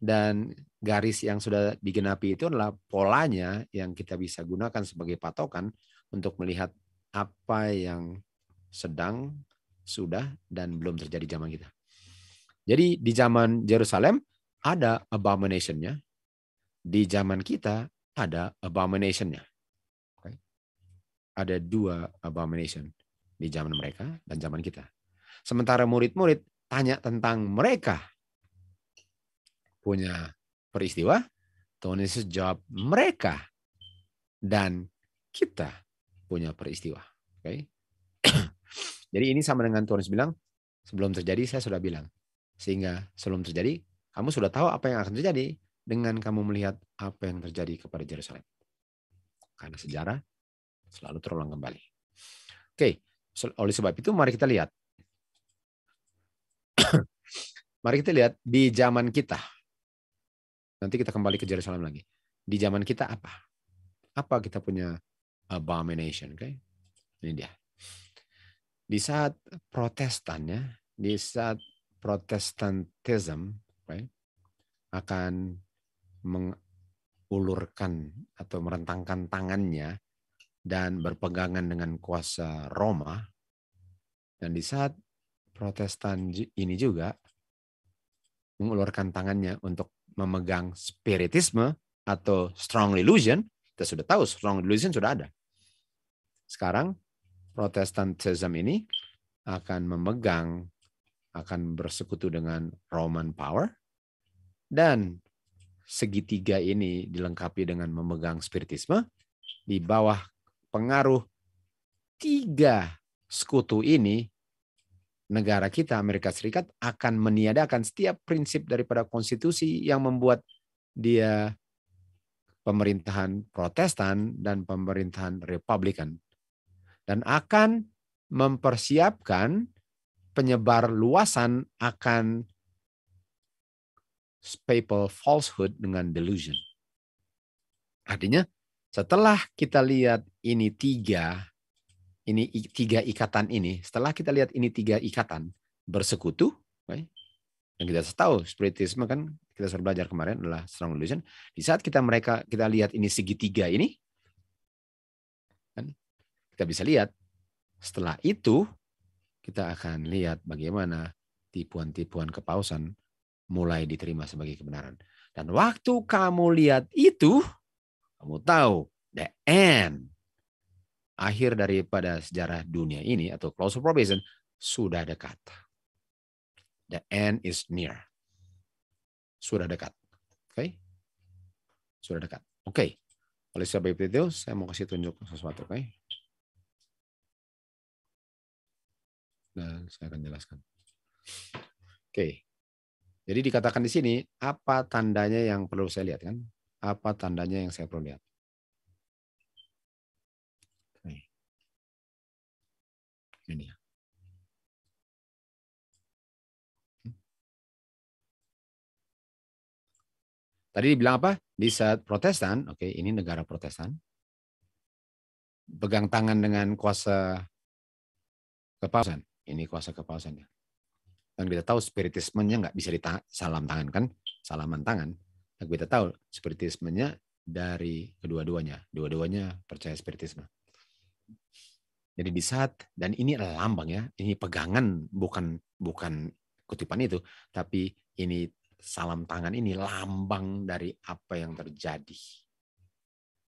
dan garis yang sudah digenapi itu adalah polanya yang kita bisa gunakan sebagai patokan untuk melihat apa yang sedang, sudah, dan belum terjadi zaman kita. Jadi di zaman Yerusalem ada abomination-nya, di zaman kita ada abomination-nya. Ada dua abomination di zaman mereka dan zaman kita. Sementara murid-murid tanya tentang mereka punya peristiwa, Tuhan Yesus jawab mereka dan kita punya peristiwa. Oke. Okay? Jadi ini sama dengan Tuhan Yesus bilang, sebelum terjadi saya sudah bilang. Sehingga sebelum terjadi, kamu sudah tahu apa yang akan terjadi dengan kamu melihat apa yang terjadi kepada Yerusalem. Karena sejarah selalu terulang kembali. Oke, okay. oleh sebab itu mari kita lihat Mari kita lihat di zaman kita. Nanti kita kembali ke Jerusalem lagi. Di zaman kita apa? Apa kita punya abomination? Okay? Ini dia. Di saat protestan ya, di saat protestantism okay, akan mengulurkan atau merentangkan tangannya dan berpegangan dengan kuasa Roma. Dan di saat protestan ini juga mengeluarkan tangannya untuk memegang spiritisme atau strong illusion, kita sudah tahu strong illusion sudah ada. Sekarang Protestantism ini akan memegang, akan bersekutu dengan Roman power, dan segitiga ini dilengkapi dengan memegang spiritisme di bawah pengaruh tiga sekutu ini negara kita Amerika Serikat akan meniadakan setiap prinsip daripada konstitusi yang membuat dia pemerintahan Protestan dan pemerintahan Republikan dan akan mempersiapkan penyebar luasan akan papal falsehood dengan delusion. Artinya setelah kita lihat ini tiga ini tiga ikatan ini, setelah kita lihat ini tiga ikatan bersekutu, okay, yang kita tahu spiritisme kan kita sudah belajar kemarin adalah strong illusion. Di saat kita mereka kita lihat ini segitiga ini, kan, kita bisa lihat setelah itu kita akan lihat bagaimana tipuan-tipuan kepausan mulai diterima sebagai kebenaran. Dan waktu kamu lihat itu, kamu tahu the end akhir daripada sejarah dunia ini atau close of probation sudah dekat. The end is near. Sudah dekat. Oke? Okay? Sudah dekat. Oke. Okay. Oleh sebab itu, saya mau kasih tunjuk sesuatu, oke? Okay? Dan saya akan jelaskan. Oke. Okay. Jadi dikatakan di sini apa tandanya yang perlu saya lihat kan? Apa tandanya yang saya perlu lihat? dunia. Tadi dibilang apa? Di saat Protestan, oke, okay, ini negara Protestan. Pegang tangan dengan kuasa kepausan. Ini kuasa kepausan ya. Dan kita tahu spiritismenya nggak bisa salam tangan kan, salaman tangan. Dan kita tahu spiritismenya dari kedua-duanya. Dua-duanya percaya spiritisme. Jadi di saat dan ini adalah lambang ya, ini pegangan bukan bukan kutipan itu, tapi ini salam tangan ini lambang dari apa yang terjadi.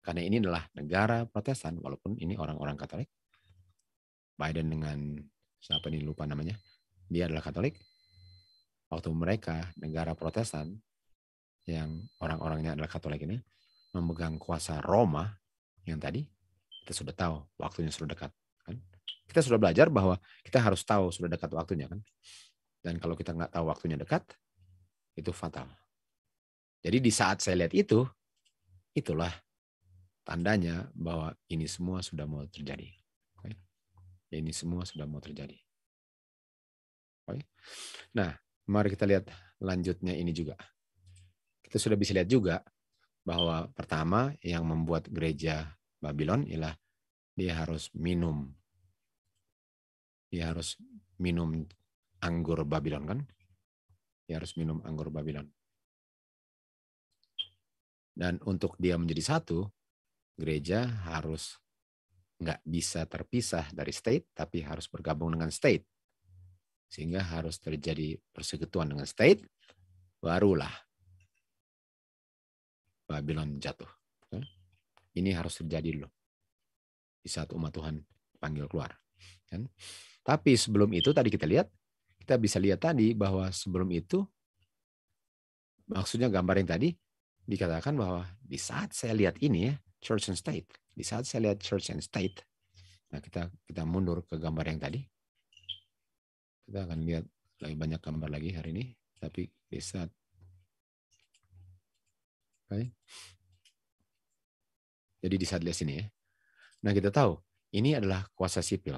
Karena ini adalah negara Protestan walaupun ini orang-orang Katolik. Biden dengan siapa ini lupa namanya, dia adalah Katolik. Waktu mereka negara Protestan yang orang-orangnya adalah Katolik ini memegang kuasa Roma yang tadi kita sudah tahu waktunya sudah dekat kita sudah belajar bahwa kita harus tahu sudah dekat waktunya kan. Dan kalau kita nggak tahu waktunya dekat, itu fatal. Jadi di saat saya lihat itu, itulah tandanya bahwa ini semua sudah mau terjadi. Ini semua sudah mau terjadi. Oke? Nah, mari kita lihat lanjutnya ini juga. Kita sudah bisa lihat juga bahwa pertama yang membuat gereja Babylon ialah dia harus minum dia harus minum anggur Babylon kan? Dia harus minum anggur Babylon. Dan untuk dia menjadi satu, gereja harus nggak bisa terpisah dari state, tapi harus bergabung dengan state. Sehingga harus terjadi persekutuan dengan state, barulah Babylon jatuh. Ya. Ini harus terjadi dulu. Di saat umat Tuhan panggil keluar. Kan? Tapi sebelum itu tadi kita lihat, kita bisa lihat tadi bahwa sebelum itu, maksudnya gambar yang tadi, dikatakan bahwa di saat saya lihat ini ya, church and state, di saat saya lihat church and state, nah kita kita mundur ke gambar yang tadi, kita akan lihat lebih banyak gambar lagi hari ini, tapi di saat okay. Jadi di saat lihat sini ya. Nah kita tahu, ini adalah kuasa sipil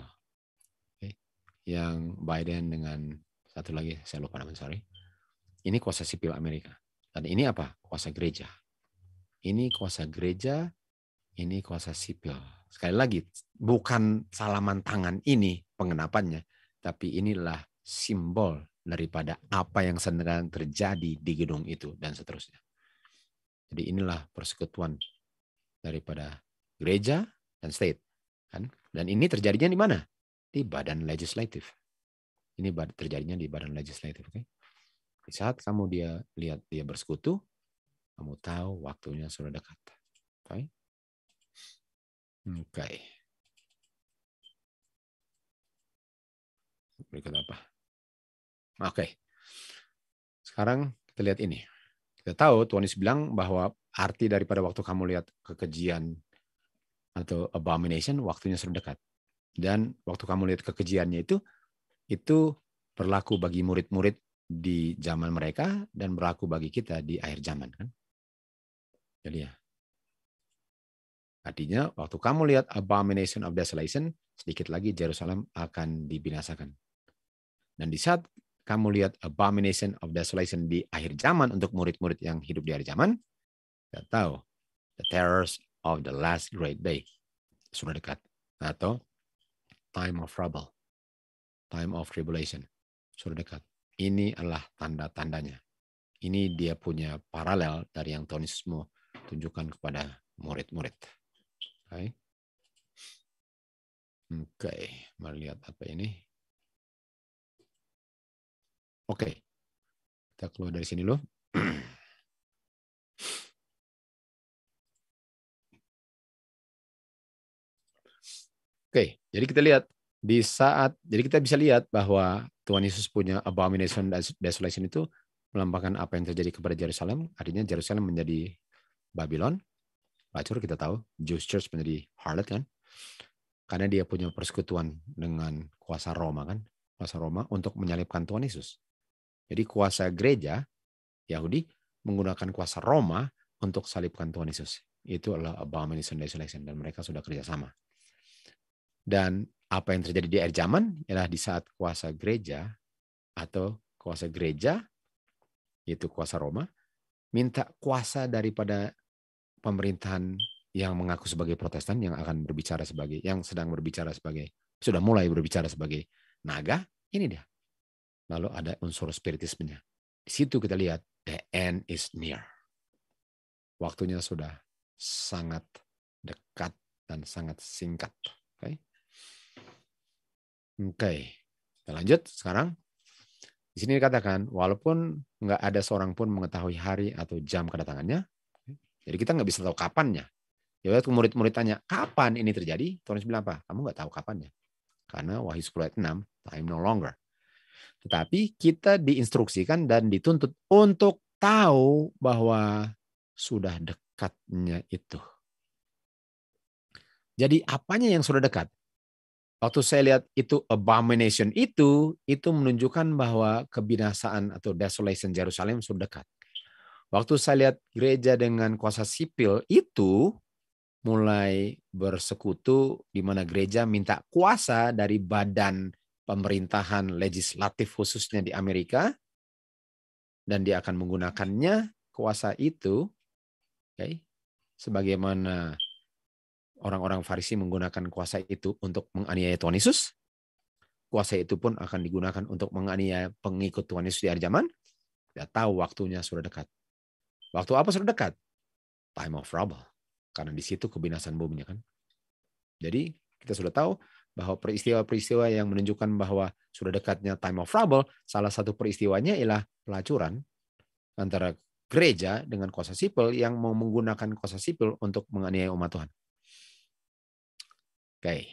yang Biden dengan satu lagi saya lupa namanya sorry. Ini kuasa sipil Amerika. Dan ini apa? Kuasa gereja. Ini kuasa gereja, ini kuasa sipil. Sekali lagi, bukan salaman tangan ini pengenapannya, tapi inilah simbol daripada apa yang sedang terjadi di gedung itu dan seterusnya. Jadi inilah persekutuan daripada gereja dan state, kan? Dan ini terjadinya di mana? di badan legislatif. Ini terjadinya di badan legislatif. Okay? Di saat kamu dia lihat dia bersekutu, kamu tahu waktunya sudah dekat. Oke. Okay? Okay. Berikut apa? Oke. Okay. Sekarang kita lihat ini. Kita tahu Tuhan Yesus bilang bahwa arti daripada waktu kamu lihat kekejian atau abomination waktunya sudah dekat. Dan waktu kamu lihat kekejiannya itu, itu berlaku bagi murid-murid di zaman mereka dan berlaku bagi kita di akhir zaman kan. Jadi ya. Artinya waktu kamu lihat abomination of desolation, sedikit lagi Jerusalem akan dibinasakan. Dan di saat kamu lihat abomination of desolation di akhir zaman untuk murid-murid yang hidup di akhir zaman, kita tahu the terrors of the last great day sudah dekat atau time of trouble, time of tribulation. Sudah dekat. Ini adalah tanda-tandanya. Ini dia punya paralel dari yang Tuhan tunjukkan kepada murid-murid. Oke. Okay. okay. mari lihat apa ini. Oke. Okay. Kita keluar dari sini dulu. Oke, jadi kita lihat di saat jadi kita bisa lihat bahwa Tuhan Yesus punya abomination desolation itu melambangkan apa yang terjadi kepada Yerusalem, artinya Yerusalem menjadi Babylon. Bacur kita tahu, Jewish Church menjadi harlot kan? Karena dia punya persekutuan dengan kuasa Roma kan? Kuasa Roma untuk menyalipkan Tuhan Yesus. Jadi kuasa gereja Yahudi menggunakan kuasa Roma untuk salibkan Tuhan Yesus. Itu adalah abomination desolation dan mereka sudah kerjasama. Dan apa yang terjadi di air zaman ialah di saat kuasa gereja atau kuasa gereja, yaitu kuasa Roma, minta kuasa daripada pemerintahan yang mengaku sebagai Protestan yang akan berbicara sebagai yang sedang berbicara sebagai sudah mulai berbicara sebagai naga ini dia. Lalu ada unsur spiritismenya. Di situ kita lihat the end is near. Waktunya sudah sangat dekat dan sangat singkat. Oke, okay. kita lanjut sekarang. Di sini dikatakan, walaupun nggak ada seorang pun mengetahui hari atau jam kedatangannya, jadi kita nggak bisa tahu kapannya. Ya waktu murid-murid tanya, kapan ini terjadi? Tuhan bilang apa? Kamu nggak tahu kapannya. Karena Wahyu 10 ayat 6, time no longer. Tetapi kita diinstruksikan dan dituntut untuk tahu bahwa sudah dekatnya itu. Jadi apanya yang sudah dekat? Waktu saya lihat itu abomination itu, itu menunjukkan bahwa kebinasaan atau desolation Jerusalem sudah dekat. Waktu saya lihat gereja dengan kuasa sipil itu mulai bersekutu di mana gereja minta kuasa dari badan pemerintahan legislatif khususnya di Amerika dan dia akan menggunakannya kuasa itu okay, sebagaimana orang-orang Farisi menggunakan kuasa itu untuk menganiaya Tuhan Yesus. Kuasa itu pun akan digunakan untuk menganiaya pengikut Tuhan Yesus di akhir zaman. Kita tahu waktunya sudah dekat. Waktu apa sudah dekat? Time of trouble. Karena di situ kebinasan bumi kan. Jadi kita sudah tahu bahwa peristiwa-peristiwa yang menunjukkan bahwa sudah dekatnya time of trouble, salah satu peristiwanya ialah pelacuran antara gereja dengan kuasa sipil yang mau menggunakan kuasa sipil untuk menganiaya umat Tuhan. Oke.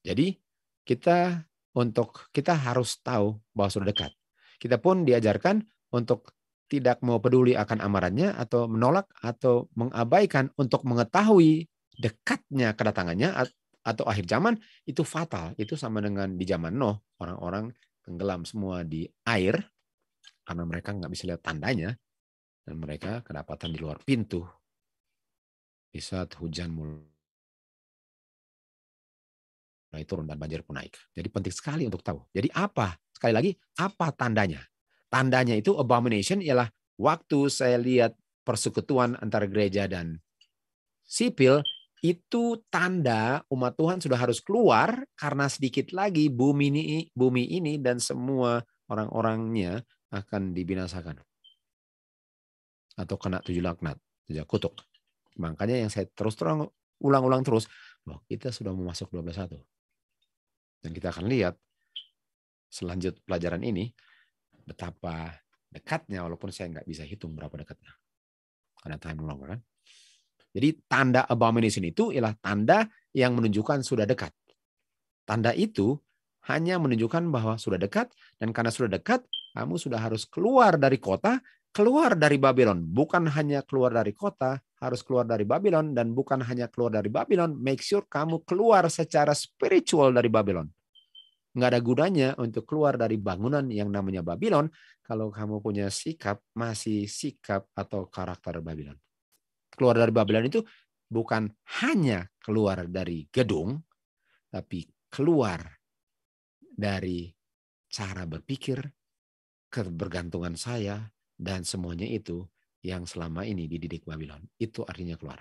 Jadi kita untuk kita harus tahu bahwa sudah dekat. Kita pun diajarkan untuk tidak mau peduli akan amarannya atau menolak atau mengabaikan untuk mengetahui dekatnya kedatangannya atau akhir zaman itu fatal. Itu sama dengan di zaman Noh, orang-orang tenggelam semua di air karena mereka nggak bisa lihat tandanya dan mereka kedapatan di luar pintu. Di saat hujan mulai mulai nah, turun dan banjir pun naik. Jadi penting sekali untuk tahu. Jadi apa? Sekali lagi, apa tandanya? Tandanya itu abomination ialah waktu saya lihat persekutuan antara gereja dan sipil, itu tanda umat Tuhan sudah harus keluar karena sedikit lagi bumi ini, bumi ini dan semua orang-orangnya akan dibinasakan. Atau kena tujuh laknat, tujuh kutuk. Makanya yang saya terus terang ulang-ulang terus, bahwa kita sudah memasuk 12.1. Dan kita akan lihat selanjut pelajaran ini betapa dekatnya walaupun saya nggak bisa hitung berapa dekatnya. Karena time long kan. Jadi tanda abomination itu ialah tanda yang menunjukkan sudah dekat. Tanda itu hanya menunjukkan bahwa sudah dekat dan karena sudah dekat kamu sudah harus keluar dari kota, keluar dari Babylon, bukan hanya keluar dari kota harus keluar dari Babylon dan bukan hanya keluar dari Babylon, make sure kamu keluar secara spiritual dari Babylon. Nggak ada gunanya untuk keluar dari bangunan yang namanya Babylon kalau kamu punya sikap masih sikap atau karakter Babylon. Keluar dari Babylon itu bukan hanya keluar dari gedung, tapi keluar dari cara berpikir, kebergantungan saya, dan semuanya itu yang selama ini dididik Babylon. Itu artinya keluar.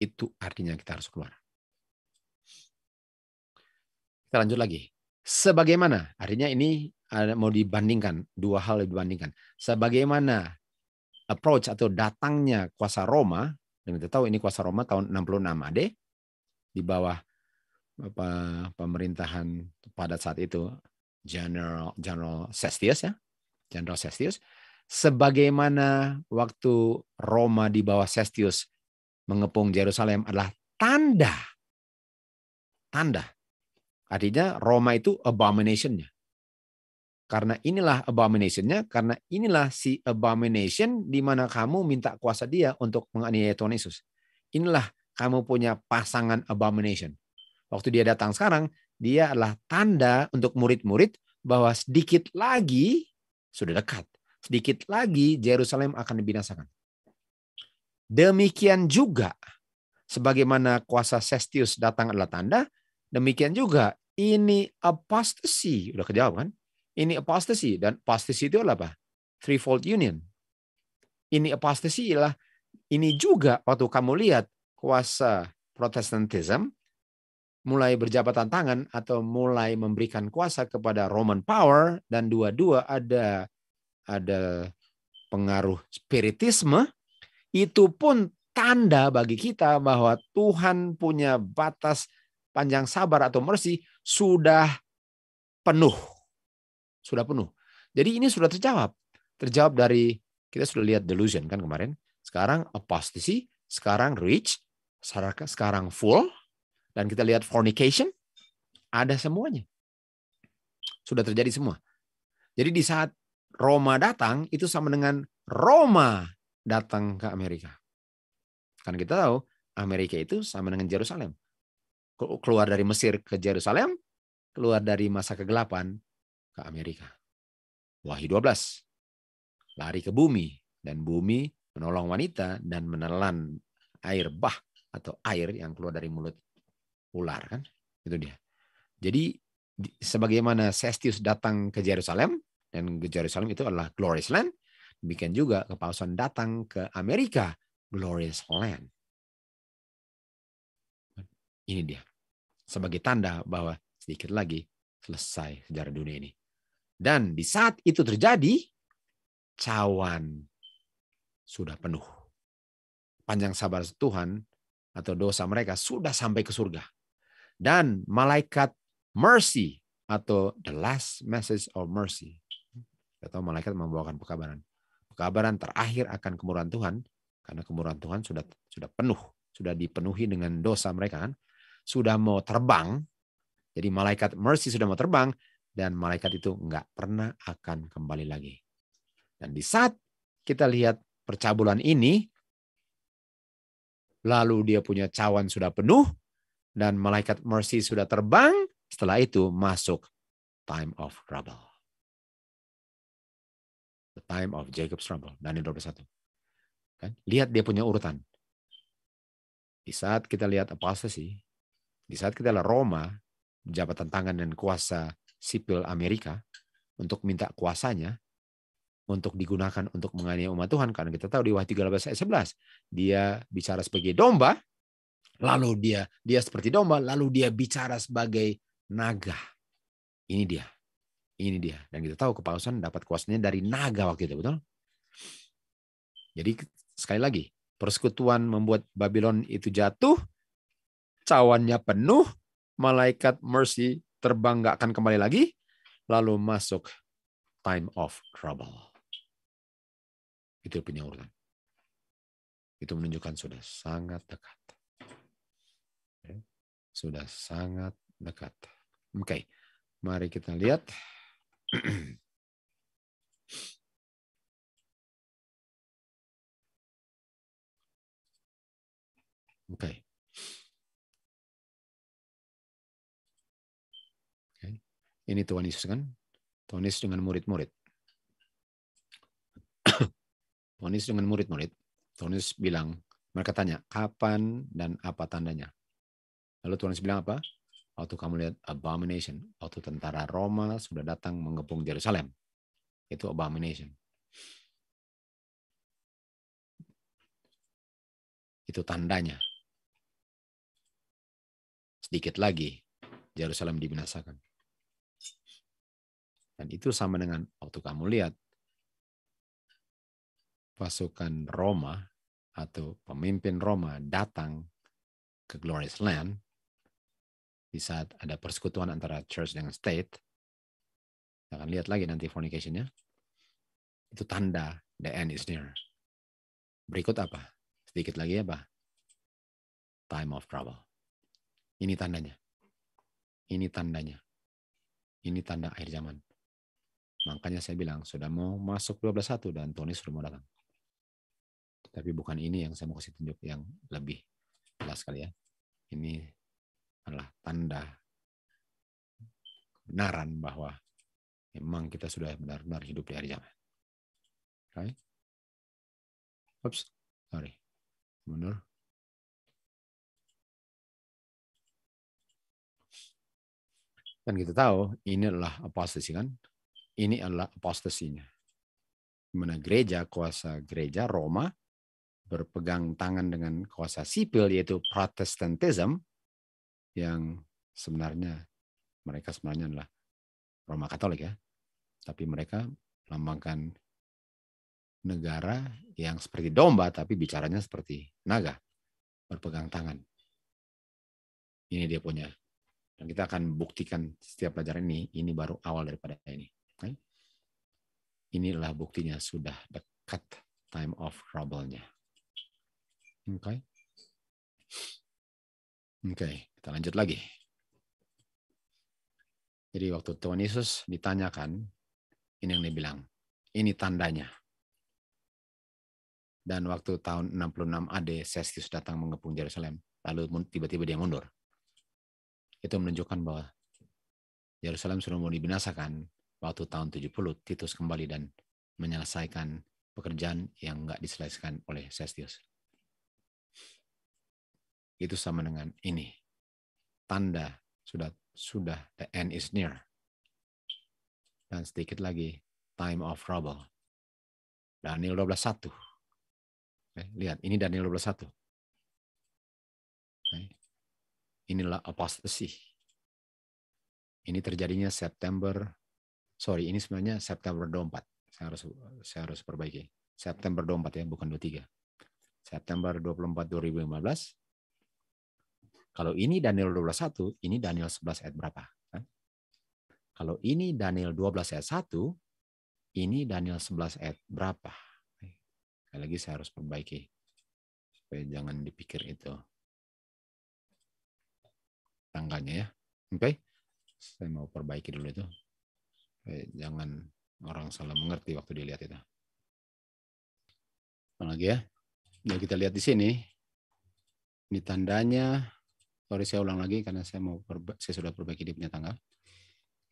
Itu artinya kita harus keluar. Kita lanjut lagi. Sebagaimana, artinya ini mau dibandingkan, dua hal dibandingkan. Sebagaimana approach atau datangnya kuasa Roma, dan kita tahu ini kuasa Roma tahun 66 AD, di bawah apa, pemerintahan pada saat itu General General Sestius ya Jenderal Sestius, sebagaimana waktu Roma di bawah Sestius mengepung Yerusalem adalah tanda. Tanda. Artinya Roma itu abominationnya. Karena inilah abominationnya, karena inilah si abomination di mana kamu minta kuasa dia untuk menganiaya Tuhan Yesus. Inilah kamu punya pasangan abomination. Waktu dia datang sekarang, dia adalah tanda untuk murid-murid bahwa sedikit lagi sudah dekat. Sedikit lagi Yerusalem akan dibinasakan. Demikian juga sebagaimana kuasa Sestius datang adalah tanda, demikian juga ini apostasi Udah kejawab kan? Ini apostasi dan apostasi itu adalah apa? Threefold union. Ini apostasi ialah ini juga waktu kamu lihat kuasa Protestantism mulai berjabatan tangan atau mulai memberikan kuasa kepada Roman power dan dua-dua ada ada pengaruh spiritisme itu pun tanda bagi kita bahwa Tuhan punya batas panjang sabar atau mercy sudah penuh. Sudah penuh. Jadi ini sudah terjawab. Terjawab dari kita sudah lihat delusion kan kemarin. Sekarang apostasi sekarang rich, sekarang full, dan kita lihat fornication, ada semuanya. Sudah terjadi semua. Jadi di saat Roma datang, itu sama dengan Roma datang ke Amerika. Karena kita tahu Amerika itu sama dengan Yerusalem. Keluar dari Mesir ke Yerusalem, keluar dari masa kegelapan ke Amerika. Wahyu 12. Lari ke bumi dan bumi menolong wanita dan menelan air bah atau air yang keluar dari mulut ular kan itu dia jadi sebagaimana Sestius datang ke Yerusalem dan ke Yerusalem itu adalah glorious land demikian juga kepausan datang ke Amerika glorious land ini dia sebagai tanda bahwa sedikit lagi selesai sejarah dunia ini dan di saat itu terjadi cawan sudah penuh panjang sabar Tuhan atau dosa mereka sudah sampai ke surga dan malaikat mercy atau the last message of mercy. Atau malaikat membawakan pekabaran. Pekabaran terakhir akan kemurahan Tuhan karena kemurahan Tuhan sudah sudah penuh, sudah dipenuhi dengan dosa mereka kan. Sudah mau terbang. Jadi malaikat mercy sudah mau terbang dan malaikat itu nggak pernah akan kembali lagi. Dan di saat kita lihat percabulan ini, lalu dia punya cawan sudah penuh, dan malaikat mercy sudah terbang, setelah itu masuk time of trouble. The time of Jacob's trouble. Daniel 21. Kan? Lihat dia punya urutan. Di saat kita lihat apa sih? di saat kita lihat Roma, jabatan tangan dan kuasa sipil Amerika, untuk minta kuasanya, untuk digunakan untuk menganiaya umat Tuhan. Karena kita tahu di Wahyu 13 ayat 11, dia bicara sebagai domba, Lalu dia dia seperti domba, lalu dia bicara sebagai naga. Ini dia. Ini dia. Dan kita tahu kepausan dapat kuasanya dari naga waktu itu, betul? Jadi sekali lagi, persekutuan membuat Babylon itu jatuh, cawannya penuh, malaikat mercy terbang nggak akan kembali lagi, lalu masuk time of trouble. Itu punya Itu menunjukkan sudah sangat dekat sudah sangat dekat. Oke, okay. mari kita lihat. Oke. Okay. Okay. Ini Tuhan Yesus kan? Tuhan Yesus dengan murid-murid. Tuhan Yesus dengan murid-murid. Tuhan Yesus bilang, mereka tanya, kapan dan apa tandanya? Lalu Tuhan bilang apa? Waktu kamu lihat abomination, waktu tentara Roma sudah datang mengepung Yerusalem. Itu abomination. Itu tandanya. Sedikit lagi, Yerusalem dibinasakan. Dan itu sama dengan waktu kamu lihat pasukan Roma atau pemimpin Roma datang ke Glorious Land, di saat ada persekutuan antara church dengan state, kita akan lihat lagi nanti fornication-nya, itu tanda the end is near. Berikut apa? Sedikit lagi ya pak Time of trouble. Ini tandanya. Ini tandanya. Ini tanda akhir zaman. Makanya saya bilang, sudah mau masuk 12.1 dan Tony sudah mau datang. Tapi bukan ini yang saya mau kasih tunjuk yang lebih jelas kali ya. Ini adalah tanda kebenaran bahwa memang kita sudah benar-benar hidup di hari zaman. Right? Oops, sorry. Mundur. Dan kita tahu ini adalah apostasi kan? Ini adalah apostasinya. Dimana gereja, kuasa gereja Roma berpegang tangan dengan kuasa sipil yaitu Protestantism yang sebenarnya mereka sebenarnya adalah Roma Katolik ya, tapi mereka melambangkan negara yang seperti domba tapi bicaranya seperti naga berpegang tangan. Ini dia punya. Dan kita akan buktikan setiap pelajaran ini, ini baru awal daripada ini. Inilah buktinya sudah dekat time of trouble-nya. Oke. Okay? Oke, okay, kita lanjut lagi. Jadi waktu Tuhan Yesus ditanyakan, ini yang dia bilang, ini tandanya. Dan waktu tahun 66 AD, Sestius datang mengepung Yerusalem, lalu tiba-tiba dia mundur. Itu menunjukkan bahwa Yerusalem sudah mau dibinasakan waktu tahun 70, Titus kembali dan menyelesaikan pekerjaan yang nggak diselesaikan oleh Sestius itu sama dengan ini. Tanda sudah sudah the end is near. Dan sedikit lagi time of trouble. Daniel 12:1. Eh, lihat, ini Daniel 12:1. Eh, inilah apostasi Ini terjadinya September sorry, ini sebenarnya September 24. Saya harus saya harus perbaiki. September 24 ya, bukan 23. September 24 2015 kalau ini Daniel 12:1, ini Daniel 11 ayat berapa? Kalau ini Daniel 12 ayat 1, ini Daniel 11 ayat berapa? Eh, sekali lagi saya harus perbaiki. Supaya jangan dipikir itu. Tangganya ya. Oke. Okay? Saya mau perbaiki dulu itu. Supaya jangan orang salah mengerti waktu dilihat itu. Apa lagi ya? Nah, kita lihat di sini. Ini tandanya sorry saya ulang lagi karena saya mau perba- saya sudah perbaiki di punya tanggal.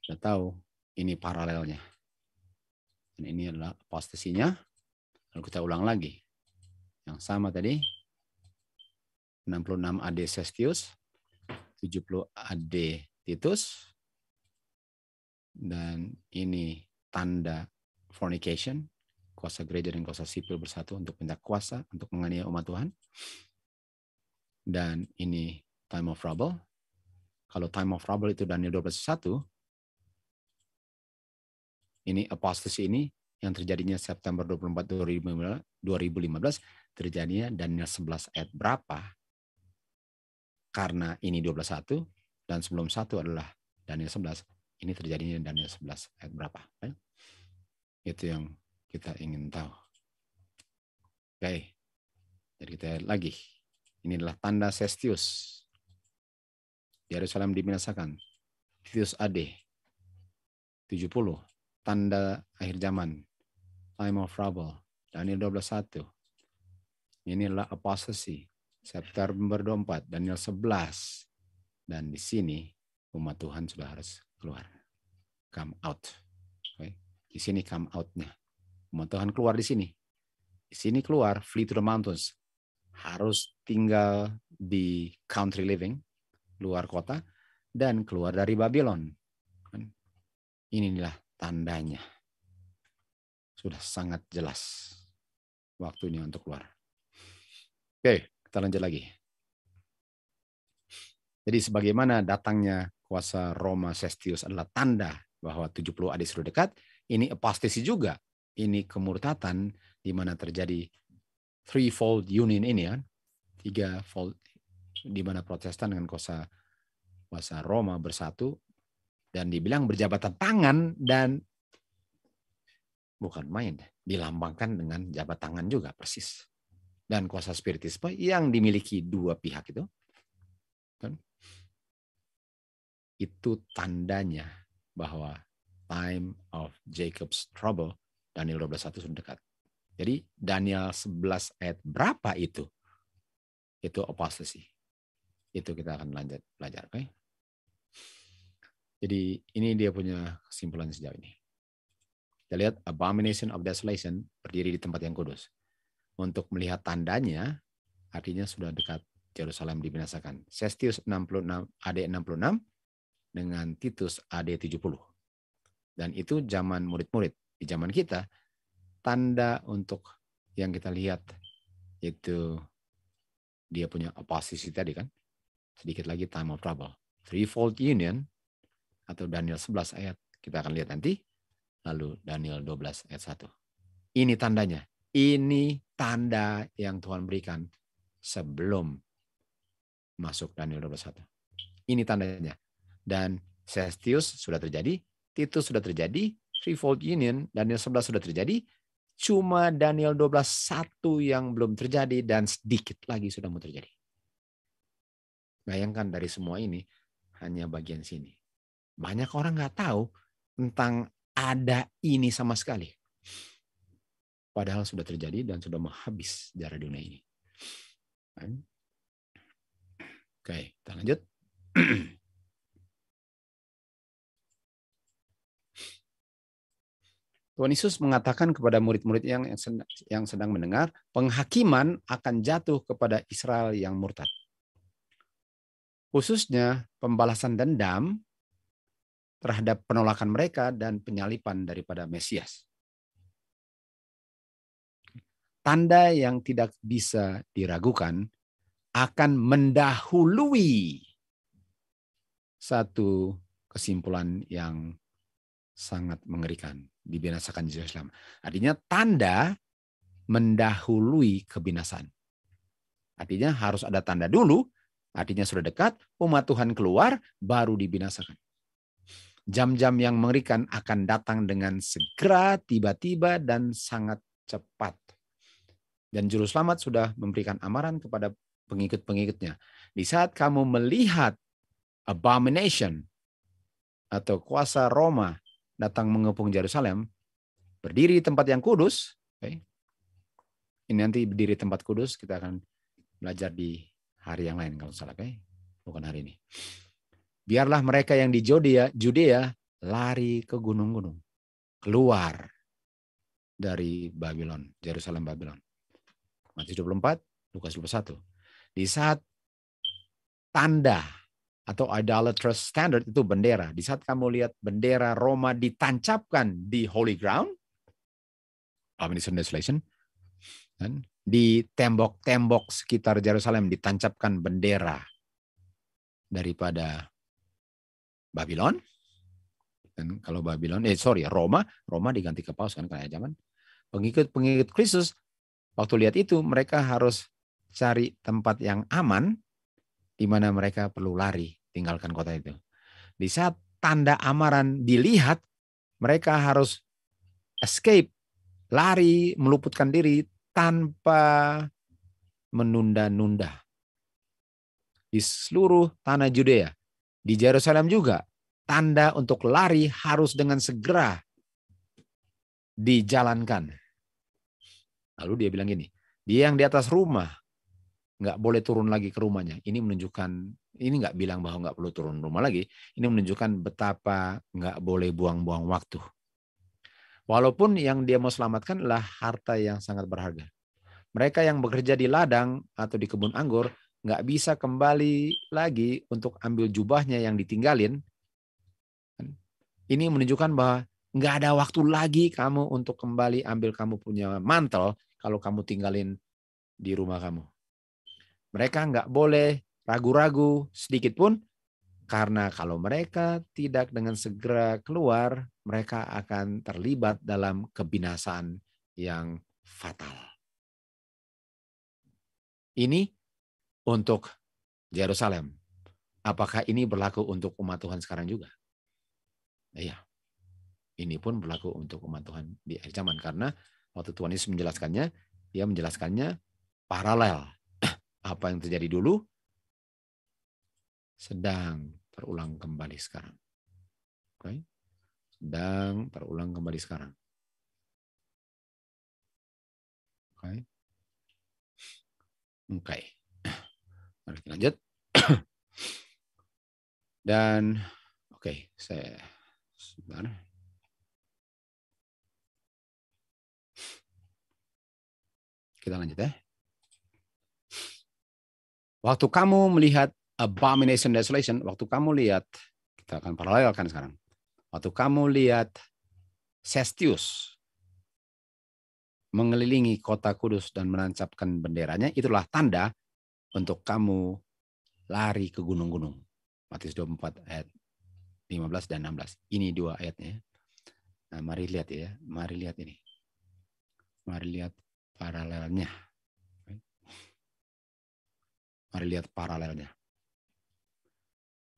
Kita tahu ini paralelnya. Dan ini adalah apostasinya. Lalu kita ulang lagi. Yang sama tadi. 66 AD Cestius, 70 AD Titus, dan ini tanda fornication, kuasa gereja dan kuasa sipil bersatu untuk pindah kuasa, untuk menganiaya umat Tuhan. Dan ini time of trouble. Kalau time of trouble itu Daniel 12:1, ini apostasy ini yang terjadinya September 24 2015, terjadinya Daniel 11 ayat berapa? Karena ini 121 dan sebelum 1 adalah Daniel 11. Ini terjadinya Daniel 11 ayat berapa? Right? Itu yang kita ingin tahu. Oke. Okay. Jadi kita lihat lagi. Ini adalah tanda Sestius. Yerusalem diminasakan. Titus AD 70 tanda akhir zaman time of trouble Daniel 12:1 inilah apostasi September 24 Daniel 11 dan di sini umat Tuhan sudah harus keluar come out okay. di sini come outnya umat Tuhan keluar di sini di sini keluar flee to the mountains harus tinggal di country living luar kota, dan keluar dari Babylon. Kan? Inilah tandanya. Sudah sangat jelas waktunya untuk keluar. Oke, kita lanjut lagi. Jadi sebagaimana datangnya kuasa Roma Sestius adalah tanda bahwa 70 adik sudah dekat, ini apostasi juga. Ini kemurtatan di mana terjadi threefold union ini ya, tiga fold di mana Protestan dengan kuasa kuasa Roma bersatu dan dibilang berjabatan tangan dan bukan main dilambangkan dengan jabat tangan juga persis dan kuasa spiritisme yang dimiliki dua pihak itu kan itu tandanya bahwa time of Jacob's trouble Daniel 12:1 sudah dekat. Jadi Daniel 11 ayat berapa itu? Itu oposisi itu kita akan lanjut belajar, Okay? Jadi ini dia punya kesimpulan sejauh ini. Kita lihat abomination of desolation berdiri di tempat yang kudus. Untuk melihat tandanya, artinya sudah dekat Yerusalem dibinasakan. Sestius 66 AD 66 dengan Titus AD 70. Dan itu zaman murid-murid. Di zaman kita, tanda untuk yang kita lihat itu dia punya oposisi tadi kan sedikit lagi time of trouble. Threefold union atau Daniel 11 ayat kita akan lihat nanti. Lalu Daniel 12 ayat 1. Ini tandanya. Ini tanda yang Tuhan berikan sebelum masuk Daniel 12 1. Ini tandanya. Dan Cestius sudah terjadi, Titus sudah terjadi, Threefold Union, Daniel 11 sudah terjadi, cuma Daniel 12 satu yang belum terjadi dan sedikit lagi sudah mau terjadi. Bayangkan dari semua ini hanya bagian sini. Banyak orang nggak tahu tentang ada ini sama sekali. Padahal sudah terjadi dan sudah menghabis darah dunia ini. Kan? Oke, kita lanjut. Tuhan Yesus mengatakan kepada murid-murid yang yang sedang mendengar, penghakiman akan jatuh kepada Israel yang murtad khususnya pembalasan dendam terhadap penolakan mereka dan penyalipan daripada Mesias. Tanda yang tidak bisa diragukan akan mendahului satu kesimpulan yang sangat mengerikan dibinasakan di Islam. Artinya tanda mendahului kebinasan. Artinya harus ada tanda dulu Artinya sudah dekat, umat Tuhan keluar, baru dibinasakan. Jam-jam yang mengerikan akan datang dengan segera, tiba-tiba, dan sangat cepat. Dan Juru Selamat sudah memberikan amaran kepada pengikut-pengikutnya. Di saat kamu melihat abomination atau kuasa Roma datang mengepung Yerusalem, berdiri di tempat yang kudus, okay. Eh, ini nanti berdiri tempat kudus, kita akan belajar di hari yang lain kalau salah kayak bukan hari ini. Biarlah mereka yang di Judea, Judea lari ke gunung-gunung, keluar dari Babylon, Jerusalem Babylon. Matius 24, Lukas 21. Di saat tanda atau idolatrous standard itu bendera. Di saat kamu lihat bendera Roma ditancapkan di holy ground, Amin Translation, dan di tembok-tembok sekitar Yerusalem ditancapkan bendera daripada Babylon. Dan kalau Babylon, eh sorry, Roma, Roma diganti ke paus kan karena zaman. Pengikut-pengikut Kristus waktu lihat itu mereka harus cari tempat yang aman di mana mereka perlu lari tinggalkan kota itu. Di saat tanda amaran dilihat, mereka harus escape, lari, meluputkan diri, tanpa menunda-nunda. Di seluruh tanah Judea, di Yerusalem juga, tanda untuk lari harus dengan segera dijalankan. Lalu dia bilang gini, dia yang di atas rumah nggak boleh turun lagi ke rumahnya. Ini menunjukkan, ini nggak bilang bahwa nggak perlu turun rumah lagi. Ini menunjukkan betapa nggak boleh buang-buang waktu. Walaupun yang dia mau selamatkan adalah harta yang sangat berharga. Mereka yang bekerja di ladang atau di kebun anggur nggak bisa kembali lagi untuk ambil jubahnya yang ditinggalin. Ini menunjukkan bahwa nggak ada waktu lagi kamu untuk kembali ambil kamu punya mantel kalau kamu tinggalin di rumah kamu. Mereka nggak boleh ragu-ragu sedikit pun karena kalau mereka tidak dengan segera keluar, mereka akan terlibat dalam kebinasaan yang fatal. Ini untuk Yerusalem. Apakah ini berlaku untuk umat Tuhan sekarang juga? Iya. Ini pun berlaku untuk umat Tuhan di akhir zaman karena waktu Tuhan Yesus menjelaskannya, dia menjelaskannya paralel. Apa yang terjadi dulu sedang terulang kembali sekarang. Oke. Okay? sedang terulang kembali sekarang. Oke. Okay. Oke. Okay. Mari kita lanjut. Dan oke, okay, saya sebentar. Kita lanjut ya. Waktu kamu melihat abomination desolation, waktu kamu lihat, kita akan paralelkan sekarang. Waktu kamu lihat Sestius mengelilingi kota kudus dan menancapkan benderanya, itulah tanda untuk kamu lari ke gunung-gunung. Matius 24 ayat 15 dan 16. Ini dua ayatnya. Ya. Nah, mari lihat ya. Mari lihat ini. Mari lihat paralelnya. Mari lihat paralelnya.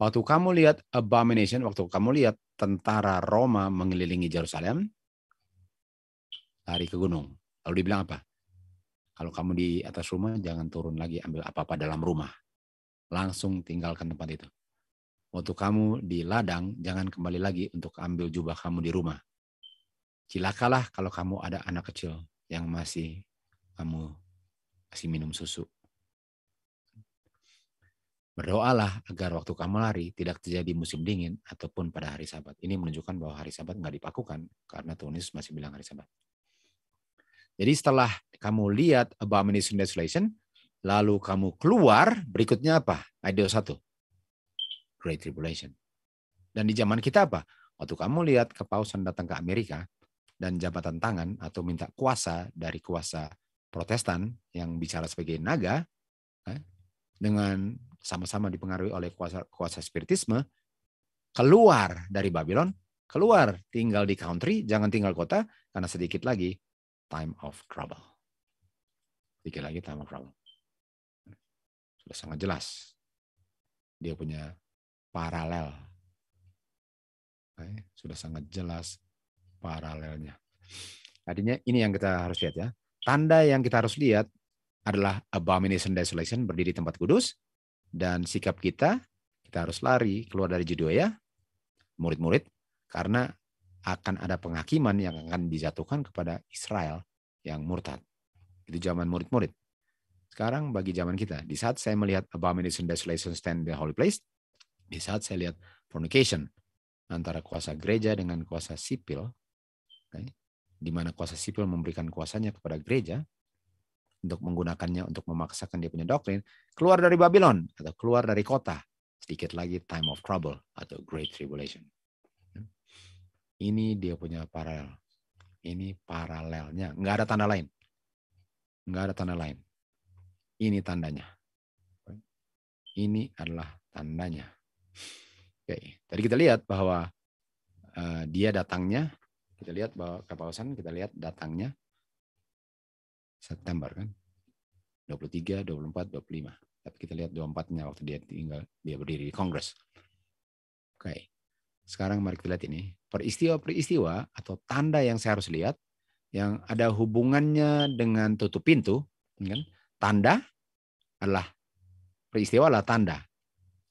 Waktu kamu lihat abomination, waktu kamu lihat tentara Roma mengelilingi Yerusalem, lari ke gunung. Lalu dibilang apa? Kalau kamu di atas rumah, jangan turun lagi ambil apa-apa dalam rumah. Langsung tinggalkan tempat itu. Waktu kamu di ladang, jangan kembali lagi untuk ambil jubah kamu di rumah. Cilakalah kalau kamu ada anak kecil yang masih kamu kasih minum susu. Berdoalah agar waktu kamu lari tidak terjadi musim dingin ataupun pada hari sabat. Ini menunjukkan bahwa hari sabat nggak dipakukan karena Tuhan Yesus masih bilang hari sabat. Jadi setelah kamu lihat abomination desolation, lalu kamu keluar, berikutnya apa? Ayat satu Great Tribulation. Dan di zaman kita apa? Waktu kamu lihat kepausan datang ke Amerika dan jabatan tangan atau minta kuasa dari kuasa protestan yang bicara sebagai naga, eh, dengan sama-sama dipengaruhi oleh kuasa kuasa spiritisme keluar dari Babylon, keluar tinggal di country, jangan tinggal kota karena sedikit lagi time of trouble. Sedikit lagi time of trouble. Sudah sangat jelas. Dia punya paralel. Eh, sudah sangat jelas paralelnya. Artinya ini yang kita harus lihat ya. Tanda yang kita harus lihat adalah abomination desolation berdiri di tempat kudus dan sikap kita, kita harus lari keluar dari judul ya, murid-murid, karena akan ada penghakiman yang akan dijatuhkan kepada Israel yang murtad. Itu zaman murid-murid. Sekarang bagi zaman kita, di saat saya melihat abomination, desolation, stand the holy place, di saat saya lihat fornication antara kuasa gereja dengan kuasa sipil, okay, eh, di mana kuasa sipil memberikan kuasanya kepada gereja, untuk menggunakannya untuk memaksakan dia punya doktrin, keluar dari Babylon atau keluar dari kota. Sedikit lagi time of trouble atau great tribulation. Ini dia punya paralel. Ini paralelnya. Nggak ada tanda lain. Nggak ada tanda lain. Ini tandanya. Ini adalah tandanya. Oke, tadi kita lihat bahwa uh, dia datangnya, kita lihat bahwa kepausan, kita lihat datangnya, September kan. 23, 24, 25. Tapi kita lihat 24-nya waktu dia tinggal dia berdiri di Kongres. Oke. Okay. Sekarang mari kita lihat ini. Peristiwa-peristiwa atau tanda yang saya harus lihat yang ada hubungannya dengan tutup pintu, kan? Tanda adalah peristiwa adalah tanda.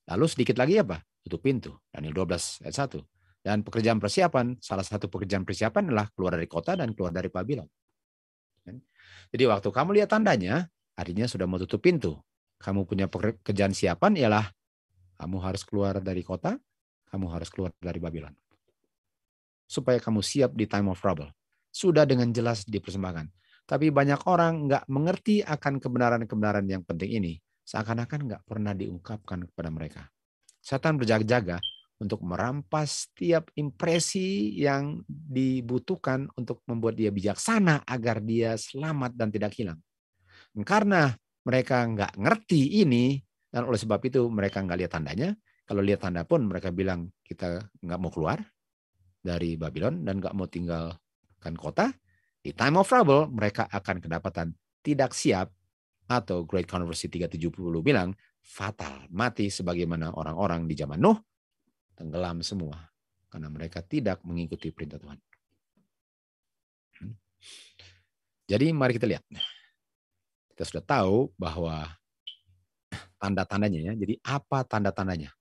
Lalu sedikit lagi apa? Tutup pintu. Daniel 12 ayat 1. Dan pekerjaan persiapan, salah satu pekerjaan persiapan adalah keluar dari kota dan keluar dari Babylon. Jadi waktu kamu lihat tandanya, artinya sudah mau tutup pintu. Kamu punya pekerjaan siapan ialah kamu harus keluar dari kota, kamu harus keluar dari Babylon. Supaya kamu siap di time of trouble. Sudah dengan jelas dipersembahkan. Tapi banyak orang nggak mengerti akan kebenaran-kebenaran yang penting ini. Seakan-akan nggak pernah diungkapkan kepada mereka. Setan berjaga-jaga untuk merampas setiap impresi yang dibutuhkan untuk membuat dia bijaksana agar dia selamat dan tidak hilang. Karena mereka nggak ngerti ini dan oleh sebab itu mereka nggak lihat tandanya. Kalau lihat tanda pun mereka bilang kita nggak mau keluar dari Babylon dan nggak mau tinggalkan kota. Di time of trouble mereka akan kedapatan tidak siap atau Great Controversy 370 bilang fatal mati sebagaimana orang-orang di zaman Nuh tenggelam semua karena mereka tidak mengikuti perintah Tuhan. Hmm. Jadi mari kita lihat. Kita sudah tahu bahwa tanda-tandanya ya. Jadi apa tanda-tandanya?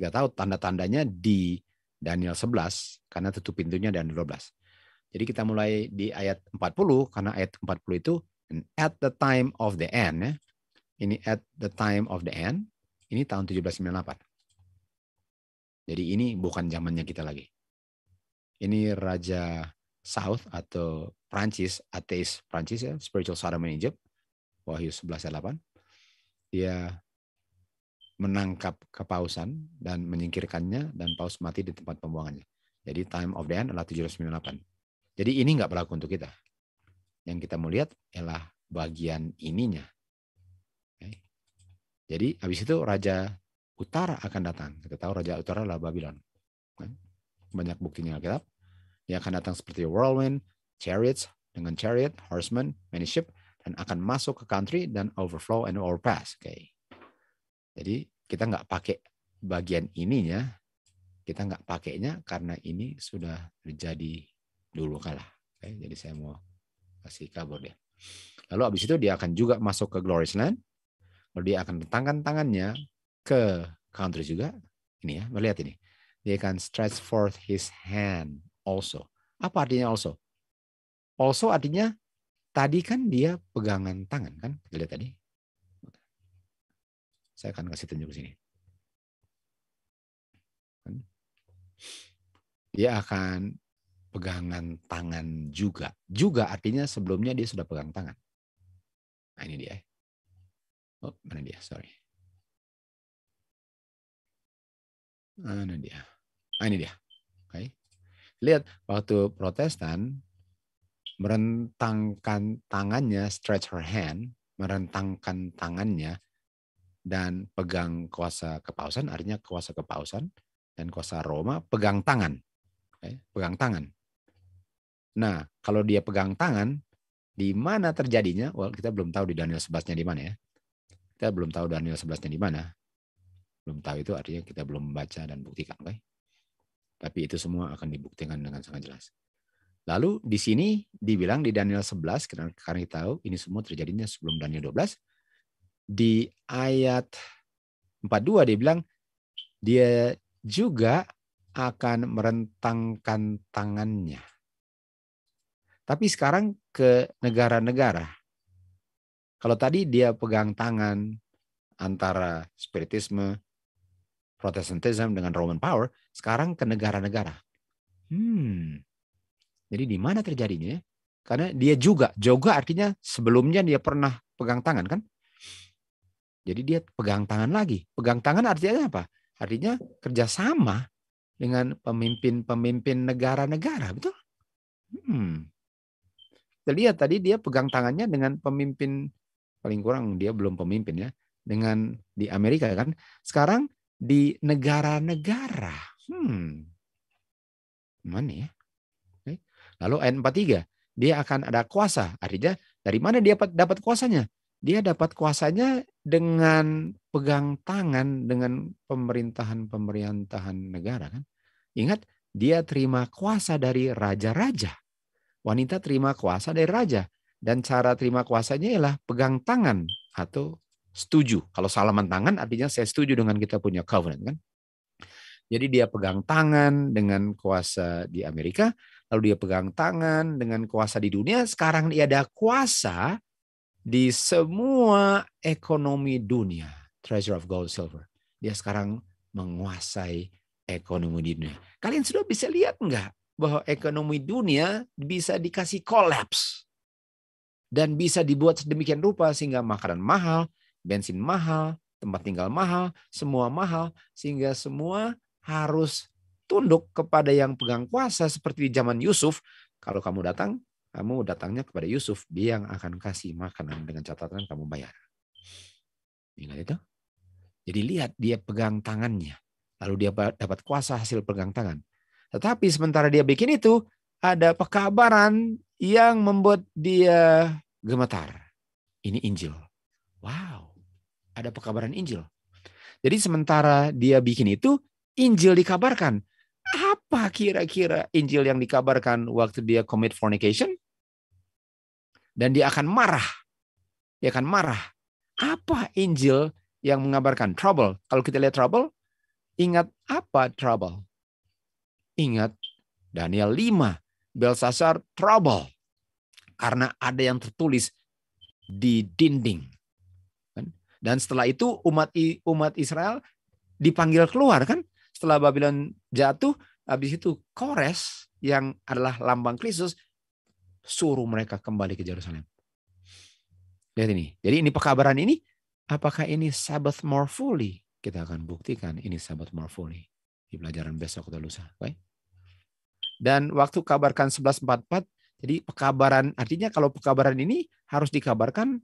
Kita tahu tanda-tandanya di Daniel 11 karena tutup pintunya dan 12. Jadi kita mulai di ayat 40 karena ayat 40 itu at the time of the end ya. Ini at the time of the end. Ini tahun 1798. Jadi ini bukan zamannya kita lagi. Ini Raja South atau Prancis, ateis Prancis ya, spiritual Sodom and Egypt, Wahyu 11 ayat 8. Dia menangkap kepausan dan menyingkirkannya dan paus mati di tempat pembuangannya. Jadi time of the end adalah 798. Jadi ini nggak berlaku untuk kita. Yang kita mau lihat ialah bagian ininya. Jadi habis itu Raja utara akan datang. Kita tahu raja utara adalah Babylon. Kan? Banyak buktinya Alkitab. Dia akan datang seperti whirlwind, chariots dengan chariot, horseman, many ship, dan akan masuk ke country dan overflow and overpass. Oke. Okay. Jadi kita nggak pakai bagian ininya, kita nggak pakainya karena ini sudah terjadi dulu kalah. okay. jadi saya mau kasih kabur dia. Lalu abis itu dia akan juga masuk ke Glorious Land. Lalu dia akan tangan tangannya ke country juga. Ini ya, melihat ini. dia akan stretch forth his hand also. Apa artinya also? Also artinya tadi kan dia pegangan tangan kan? Kita lihat tadi. Saya akan kasih tunjuk ke sini. Kan? Dia akan pegangan tangan juga. Juga artinya sebelumnya dia sudah pegang tangan. Nah, ini dia. Oh, mana dia? Sorry. Mana ah, dia? Ah, ini dia. Oke. Okay. Lihat waktu Protestan merentangkan tangannya, stretch her hand, merentangkan tangannya dan pegang kuasa kepausan, artinya kuasa kepausan dan kuasa Roma pegang tangan, okay. pegang tangan. Nah, kalau dia pegang tangan, di mana terjadinya? Well, kita belum tahu di Daniel 11-nya di mana ya. Kita belum tahu Daniel 11-nya di mana belum tahu itu artinya kita belum membaca dan buktikan, Okay? Tapi itu semua akan dibuktikan dengan sangat jelas. Lalu di sini dibilang di Daniel 11 karena kita tahu ini semua terjadinya sebelum Daniel 12 di ayat 42 dia bilang dia juga akan merentangkan tangannya. Tapi sekarang ke negara-negara. Kalau tadi dia pegang tangan antara spiritisme, Protestantism dengan Roman power sekarang ke negara-negara. Hmm. Jadi di mana terjadinya? Ya? Karena dia juga, juga artinya sebelumnya dia pernah pegang tangan kan? Jadi dia pegang tangan lagi. Pegang tangan artinya apa? Artinya kerjasama dengan pemimpin-pemimpin negara-negara, betul? Hmm. Kita lihat tadi dia pegang tangannya dengan pemimpin paling kurang dia belum pemimpin ya dengan di Amerika kan. Sekarang di negara-negara. Hmm. Mana ya? Lalu ayat 43, dia akan ada kuasa. Artinya dari mana dia dapat, dapat kuasanya? Dia dapat kuasanya dengan pegang tangan dengan pemerintahan-pemerintahan negara kan. Ingat, dia terima kuasa dari raja-raja. Wanita terima kuasa dari raja dan cara terima kuasanya ialah pegang tangan atau setuju. Kalau salaman tangan artinya saya setuju dengan kita punya covenant kan. Jadi dia pegang tangan dengan kuasa di Amerika, lalu dia pegang tangan dengan kuasa di dunia. Sekarang dia ada kuasa di semua ekonomi dunia. Treasure of gold silver. Dia sekarang menguasai ekonomi dunia. Kalian sudah bisa lihat nggak bahwa ekonomi dunia bisa dikasih kolaps dan bisa dibuat sedemikian rupa sehingga makanan mahal, bensin mahal, tempat tinggal mahal, semua mahal, sehingga semua harus tunduk kepada yang pegang kuasa seperti di zaman Yusuf. Kalau kamu datang, kamu datangnya kepada Yusuf, dia yang akan kasih makanan dengan catatan kamu bayar. Ingat itu? Jadi lihat dia pegang tangannya, lalu dia dapat kuasa hasil pegang tangan. Tetapi sementara dia bikin itu, ada pekabaran yang membuat dia gemetar. Ini Injil. Wow ada pekabaran Injil. Jadi sementara dia bikin itu, Injil dikabarkan. Apa kira-kira Injil yang dikabarkan waktu dia commit fornication? Dan dia akan marah. Dia akan marah. Apa Injil yang mengabarkan trouble? Kalau kita lihat trouble, ingat apa trouble? Ingat Daniel 5, Belsasar trouble. Karena ada yang tertulis di dinding dan setelah itu umat umat Israel dipanggil keluar kan? Setelah Babylon jatuh, habis itu Kores yang adalah lambang Kristus suruh mereka kembali ke Yerusalem. Lihat ini. Jadi ini pekabaran ini apakah ini Sabbath more fully? Kita akan buktikan ini Sabbath more fully di pelajaran besok atau lusa. Okay? Dan waktu kabarkan 11.44, jadi pekabaran artinya kalau pekabaran ini harus dikabarkan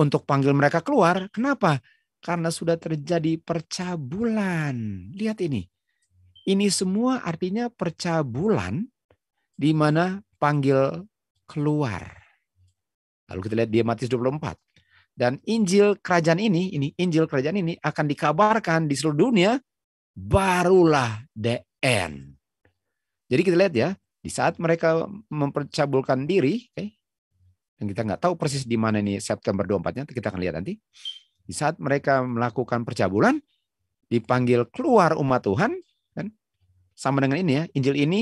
untuk panggil mereka keluar. Kenapa? Karena sudah terjadi percabulan. Lihat ini. Ini semua artinya percabulan di mana panggil keluar. Lalu kita lihat di Matius 24. Dan Injil kerajaan ini, ini Injil kerajaan ini akan dikabarkan di seluruh dunia barulah the end. Jadi kita lihat ya, di saat mereka mempercabulkan diri, okay, dan kita nggak tahu persis di mana ini September 24-nya, kita akan lihat nanti. Di saat mereka melakukan percabulan, dipanggil keluar umat Tuhan, kan? sama dengan ini ya, Injil ini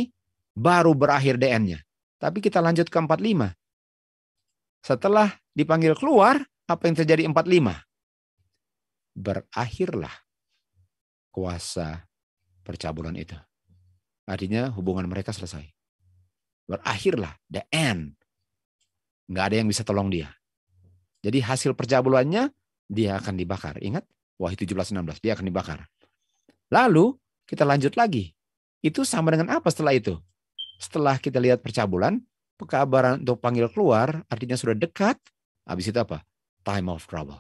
baru berakhir DN-nya. Tapi kita lanjut ke 45. Setelah dipanggil keluar, apa yang terjadi 45? Berakhirlah kuasa percabulan itu. Artinya hubungan mereka selesai. Berakhirlah, the end nggak ada yang bisa tolong dia. Jadi hasil percabulannya dia akan dibakar. Ingat Wahyu 16 dia akan dibakar. Lalu kita lanjut lagi. Itu sama dengan apa setelah itu? Setelah kita lihat percabulan, pekabaran untuk panggil keluar artinya sudah dekat. Habis itu apa? Time of trouble.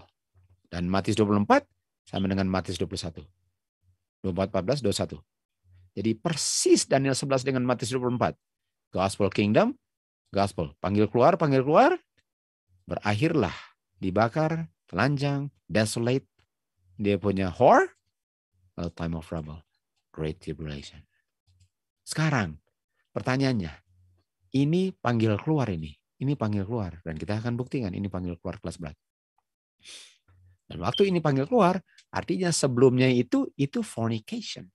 Dan Matius 24 sama dengan Matius 21. 24, 14, 21. Jadi persis Daniel 11 dengan Matius 24. Gospel Kingdom gospel. Panggil keluar, panggil keluar. Berakhirlah dibakar, telanjang, desolate. Dia punya whore, a time of trouble, great tribulation. Sekarang pertanyaannya, ini panggil keluar ini. Ini panggil keluar. Dan kita akan buktikan ini panggil keluar kelas berat. Dan waktu ini panggil keluar, artinya sebelumnya itu, itu fornication.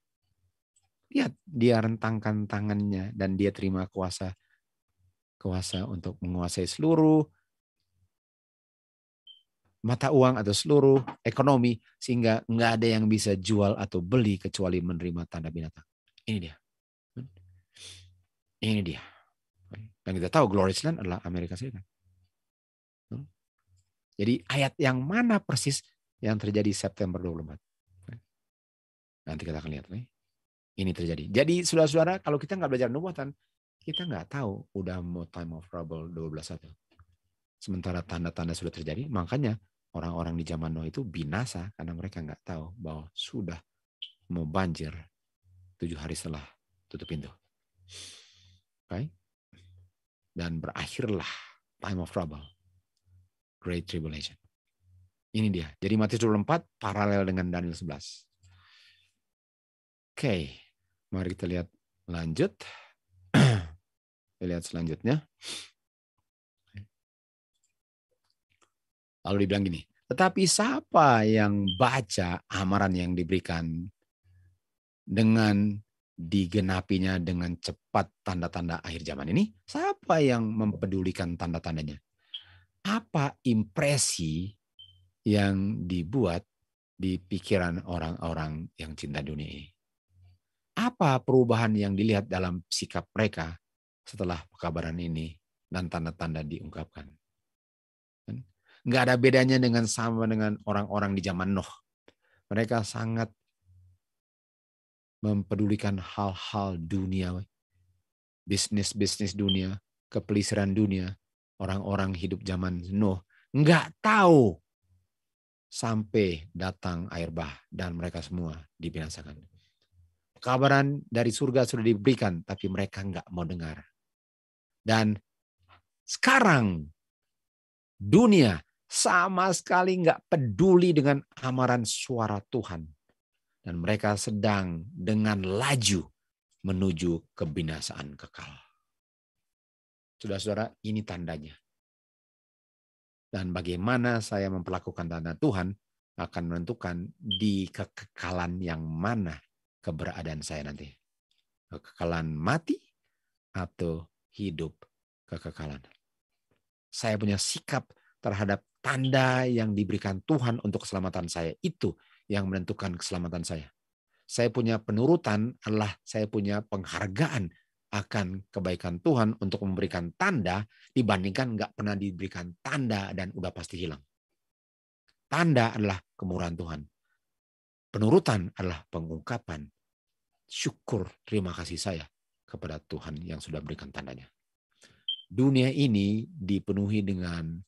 Lihat, dia rentangkan tangannya dan dia terima kuasa kuasa untuk menguasai seluruh mata uang atau seluruh ekonomi sehingga nggak ada yang bisa jual atau beli kecuali menerima tanda binatang. Ini dia. Ini dia. Dan kita tahu Glorious Land adalah Amerika Serikat. Jadi ayat yang mana persis yang terjadi September 24. Nanti kita akan lihat Ini terjadi. Jadi saudara-saudara, kalau kita nggak belajar nubuatan, kita nggak tahu udah mau time of trouble atau Sementara tanda-tanda sudah terjadi, makanya orang-orang di zaman Noah itu binasa karena mereka nggak tahu bahwa sudah mau banjir tujuh hari setelah tutup pintu. Oke? Okay? Dan berakhirlah time of trouble, great tribulation. Ini dia. Jadi Matius 24 paralel dengan Daniel 11. Oke, okay. mari kita lihat lanjut lihat selanjutnya. Lalu dibilang gini, tetapi siapa yang baca amaran yang diberikan dengan digenapinya dengan cepat tanda-tanda akhir zaman ini? Siapa yang mempedulikan tanda-tandanya? Apa impresi yang dibuat di pikiran orang-orang yang cinta dunia ini? Apa perubahan yang dilihat dalam sikap mereka setelah pekabaran ini dan tanda-tanda diungkapkan. Nggak ada bedanya dengan sama dengan orang-orang di zaman Nuh. Mereka sangat mempedulikan hal-hal dunia, bisnis-bisnis dunia, kepelisiran dunia, orang-orang hidup zaman Nuh. Nggak tahu sampai datang air bah dan mereka semua dibinasakan. Kabaran dari surga sudah diberikan, tapi mereka nggak mau dengar. Dan sekarang dunia sama sekali nggak peduli dengan amaran suara Tuhan. Dan mereka sedang dengan laju menuju kebinasaan kekal. Sudah, saudara ini tandanya. Dan bagaimana saya memperlakukan tanda Tuhan akan menentukan di kekekalan yang mana keberadaan saya nanti. Kekekalan mati atau hidup kekekalan. Saya punya sikap terhadap tanda yang diberikan Tuhan untuk keselamatan saya. Itu yang menentukan keselamatan saya. Saya punya penurutan adalah saya punya penghargaan akan kebaikan Tuhan untuk memberikan tanda dibandingkan nggak pernah diberikan tanda dan udah pasti hilang. Tanda adalah kemurahan Tuhan. Penurutan adalah pengungkapan syukur terima kasih saya kepada Tuhan yang sudah berikan tandanya. Dunia ini dipenuhi dengan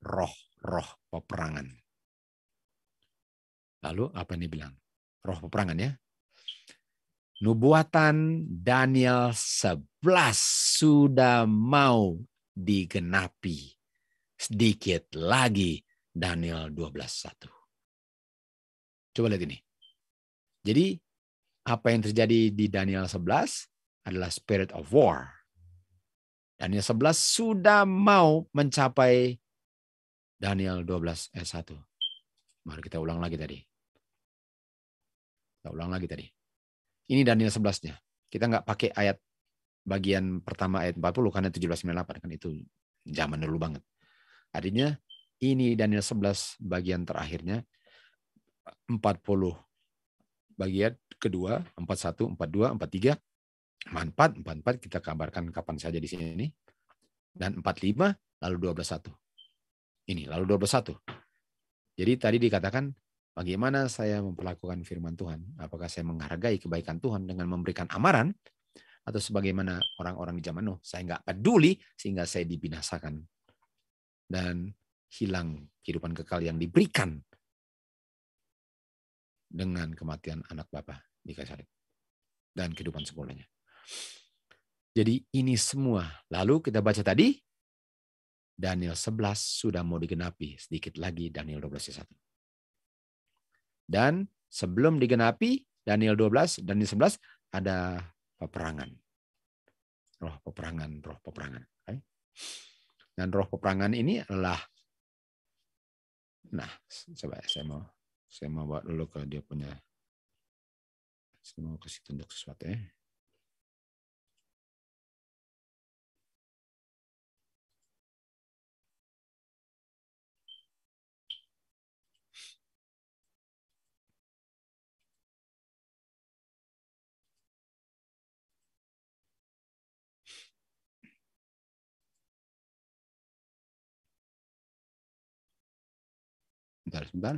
roh-roh peperangan. Lalu apa ini bilang? Roh peperangan ya. Nubuatan Daniel 11 sudah mau digenapi. Sedikit lagi Daniel 12.1. Coba lihat ini. Jadi apa yang terjadi di Daniel 11 adalah spirit of war. Daniel 11 sudah mau mencapai Daniel 12 ayat 1. Mari kita ulang lagi tadi. Kita ulang lagi tadi. Ini Daniel 11-nya. Kita nggak pakai ayat bagian pertama ayat 40 karena 1798 kan itu zaman dulu banget. Artinya ini Daniel 11 bagian terakhirnya 40 bagian kedua 41, 42, 43. 44, 44 kita kabarkan kapan saja di sini. Dan 45 lalu satu Ini lalu satu Jadi tadi dikatakan bagaimana saya memperlakukan firman Tuhan? Apakah saya menghargai kebaikan Tuhan dengan memberikan amaran atau sebagaimana orang-orang di zaman Nuh, saya nggak peduli sehingga saya dibinasakan dan hilang kehidupan kekal yang diberikan dengan kematian anak Bapa di salib dan kehidupan sempurnanya. Jadi ini semua. Lalu kita baca tadi Daniel 11 sudah mau digenapi sedikit lagi Daniel 12 ayat 1. Dan sebelum digenapi Daniel 12 dan 11 ada peperangan. Roh peperangan, roh peperangan. Eh? Dan roh peperangan ini adalah Nah, coba saya mau saya mau bawa dulu ke dia punya. Saya mau kasih tunjuk sesuatu ya. sebentar, sebentar.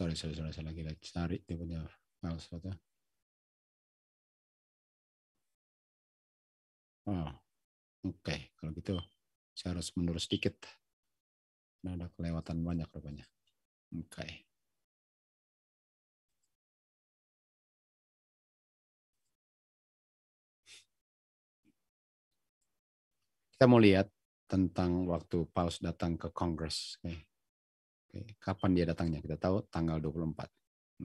sorry sorry sorry saya lagi lagi cari dia punya file slotnya oh oke okay. kalau gitu saya harus mundur sedikit karena ada kelewatan banyak rupanya. Oke. Okay. Kita mau lihat tentang waktu Paus datang ke Kongres. Okay. Oke, kapan dia datangnya? Kita tahu tanggal 24.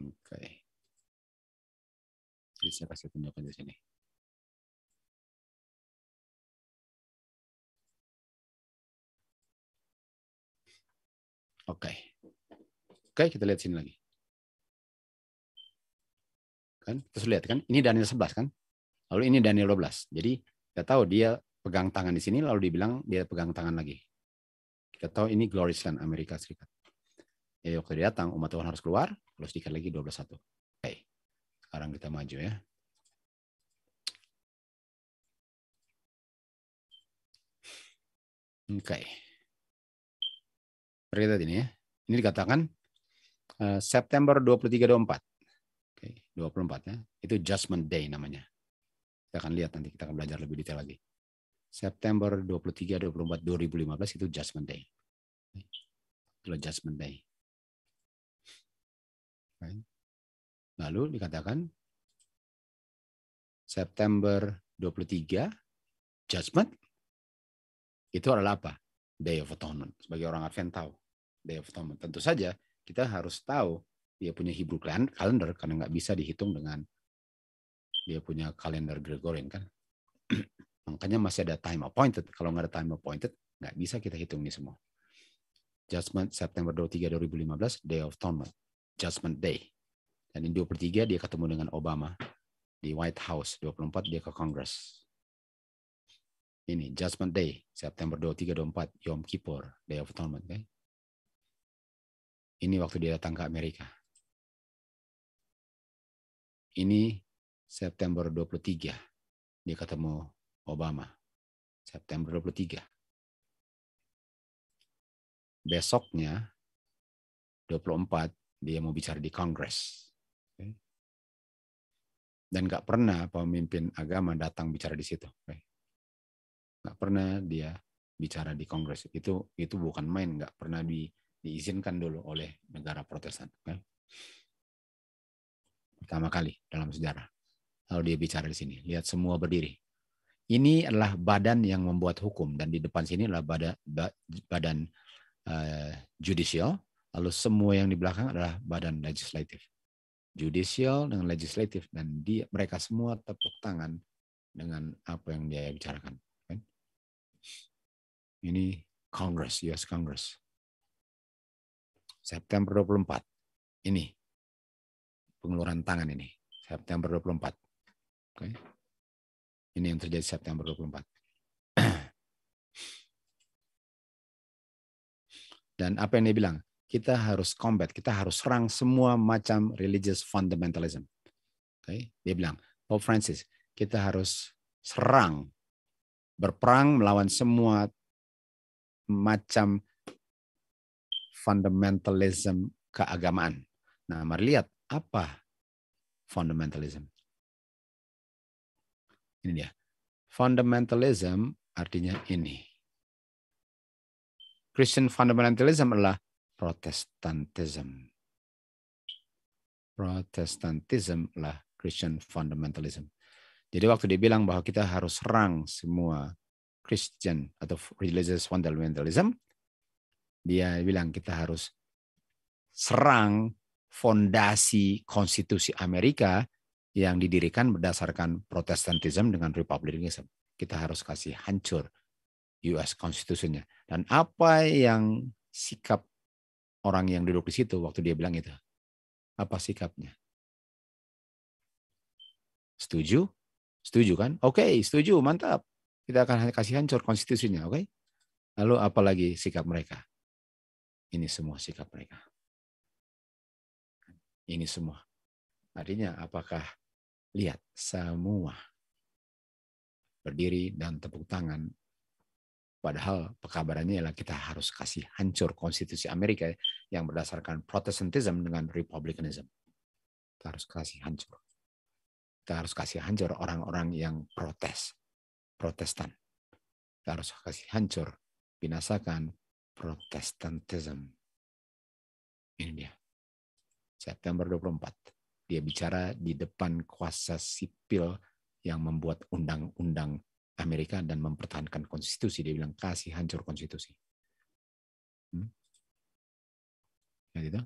Oke. Jadi saya kasih tunjukkan di sini. Oke. Oke, kita lihat sini lagi. Kan? Terus lihat kan, ini Daniel 11 kan? Lalu ini Daniel 12. Jadi kita tahu dia pegang tangan di sini lalu dibilang dia pegang tangan lagi. Kita tahu ini glorious kan Amerika Serikat ya waktu dia datang umat Tuhan harus keluar, lalu sedikit lagi 12 satu. Oke. Sekarang kita maju ya. Oke. Okay. tadi ini ya. Ini dikatakan uh, September 23 24. Oke, okay, 24 ya. Itu Judgment Day namanya. Kita akan lihat nanti kita akan belajar lebih detail lagi. September 23 24 2015 itu Judgment Day. Itu Judgment Day. Lalu dikatakan September 23 judgment itu adalah apa? Day of Atonement. Sebagai orang Advent tahu Day of Atonement. Tentu saja kita harus tahu dia punya Hebrew calendar karena nggak bisa dihitung dengan dia punya kalender Gregorian kan. Makanya masih ada time appointed. Kalau nggak ada time appointed, nggak bisa kita hitung ini semua. Judgment September 23 2015 Day of Atonement. Judgment Day. Dan di 23 dia ketemu dengan Obama di White House, 24 dia ke Congress. Ini Judgment Day, September 23 24, Yom Kippur, Day of Atonement, okay? Ini waktu dia datang ke Amerika. Ini September 23 dia ketemu Obama. September 23. Besoknya 24 dia mau bicara di Kongres. Dan nggak pernah pemimpin agama datang bicara di situ. Nggak pernah dia bicara di Kongres. Itu itu bukan main, nggak pernah di, diizinkan dulu oleh negara Protestan. Pertama kali dalam sejarah. Lalu dia bicara di sini. Lihat semua berdiri ini adalah badan yang membuat hukum dan di depan sini adalah badan badan uh, eh, judicial Lalu semua yang di belakang adalah badan legislatif. Judicial dengan legislatif. Dan dia, mereka semua tepuk tangan dengan apa yang dia bicarakan. Kan? Ini Congress, US Congress. September 24. Ini pengeluaran tangan ini. September 24. Oke. Okay. Ini yang terjadi September 24. Dan apa yang dia bilang? kita harus combat, kita harus serang semua macam religious fundamentalism. Oke, okay? dia bilang, Pope Francis, kita harus serang, berperang melawan semua macam fundamentalism keagamaan. Nah, mari lihat apa fundamentalism. Ini dia. Fundamentalism artinya ini. Christian fundamentalism adalah Protestantism. Protestantism lah Christian fundamentalism. Jadi waktu dibilang bahwa kita harus serang semua Christian atau religious fundamentalism, dia bilang kita harus serang fondasi konstitusi Amerika yang didirikan berdasarkan Protestantism dengan Republicanism. Kita harus kasih hancur US konstitusinya. Dan apa yang sikap orang yang duduk di situ waktu dia bilang itu? Apa sikapnya? Setuju? Setuju kan? Oke, okay, setuju, mantap. Kita akan kasih hancur konstitusinya, oke? Okay? Lalu apalagi sikap mereka? Ini semua sikap mereka. Ini semua. Artinya apakah lihat semua berdiri dan tepuk tangan Padahal pekabarannya ialah kita harus kasih hancur konstitusi Amerika yang berdasarkan Protestantism dengan Republicanism. Kita harus kasih hancur. Kita harus kasih hancur orang-orang yang protes, protestan. Kita harus kasih hancur, binasakan Protestantism. Ini dia. September 24. Dia bicara di depan kuasa sipil yang membuat undang-undang Amerika dan mempertahankan konstitusi. Dia bilang kasih hancur konstitusi. Hmm? Ya, gitu.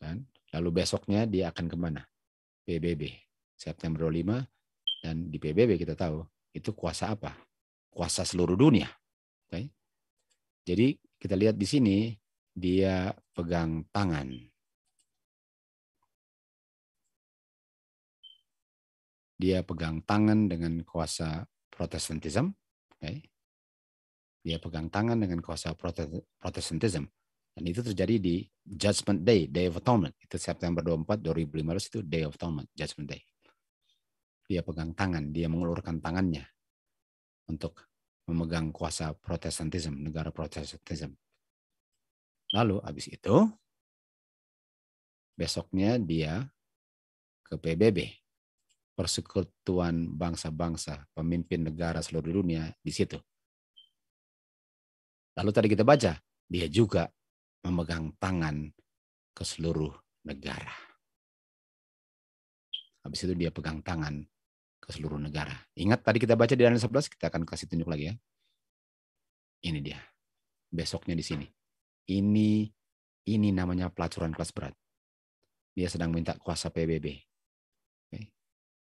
Kan? Lalu besoknya dia akan kemana? PBB. September 25 dan di PBB kita tahu itu kuasa apa? Kuasa seluruh dunia. Okay? Jadi kita lihat di sini dia pegang tangan dia pegang tangan dengan kuasa Protestantism, Okay. Dia pegang tangan dengan kuasa Protestantism, Dan itu terjadi di Judgment Day, Day of Atonement. Itu September 24, 2015 itu Day of Atonement, Judgment Day. Dia pegang tangan, dia mengulurkan tangannya untuk memegang kuasa Protestantism, negara Protestantism. Lalu habis itu, besoknya dia ke PBB, persekutuan bangsa-bangsa, pemimpin negara seluruh dunia di situ. Lalu tadi kita baca, dia juga memegang tangan ke seluruh negara. Habis itu dia pegang tangan ke seluruh negara. Ingat tadi kita baca di Daniel 11, kita akan kasih tunjuk lagi ya. Ini dia. Besoknya di sini. Ini ini namanya pelacuran kelas berat. Dia sedang minta kuasa PBB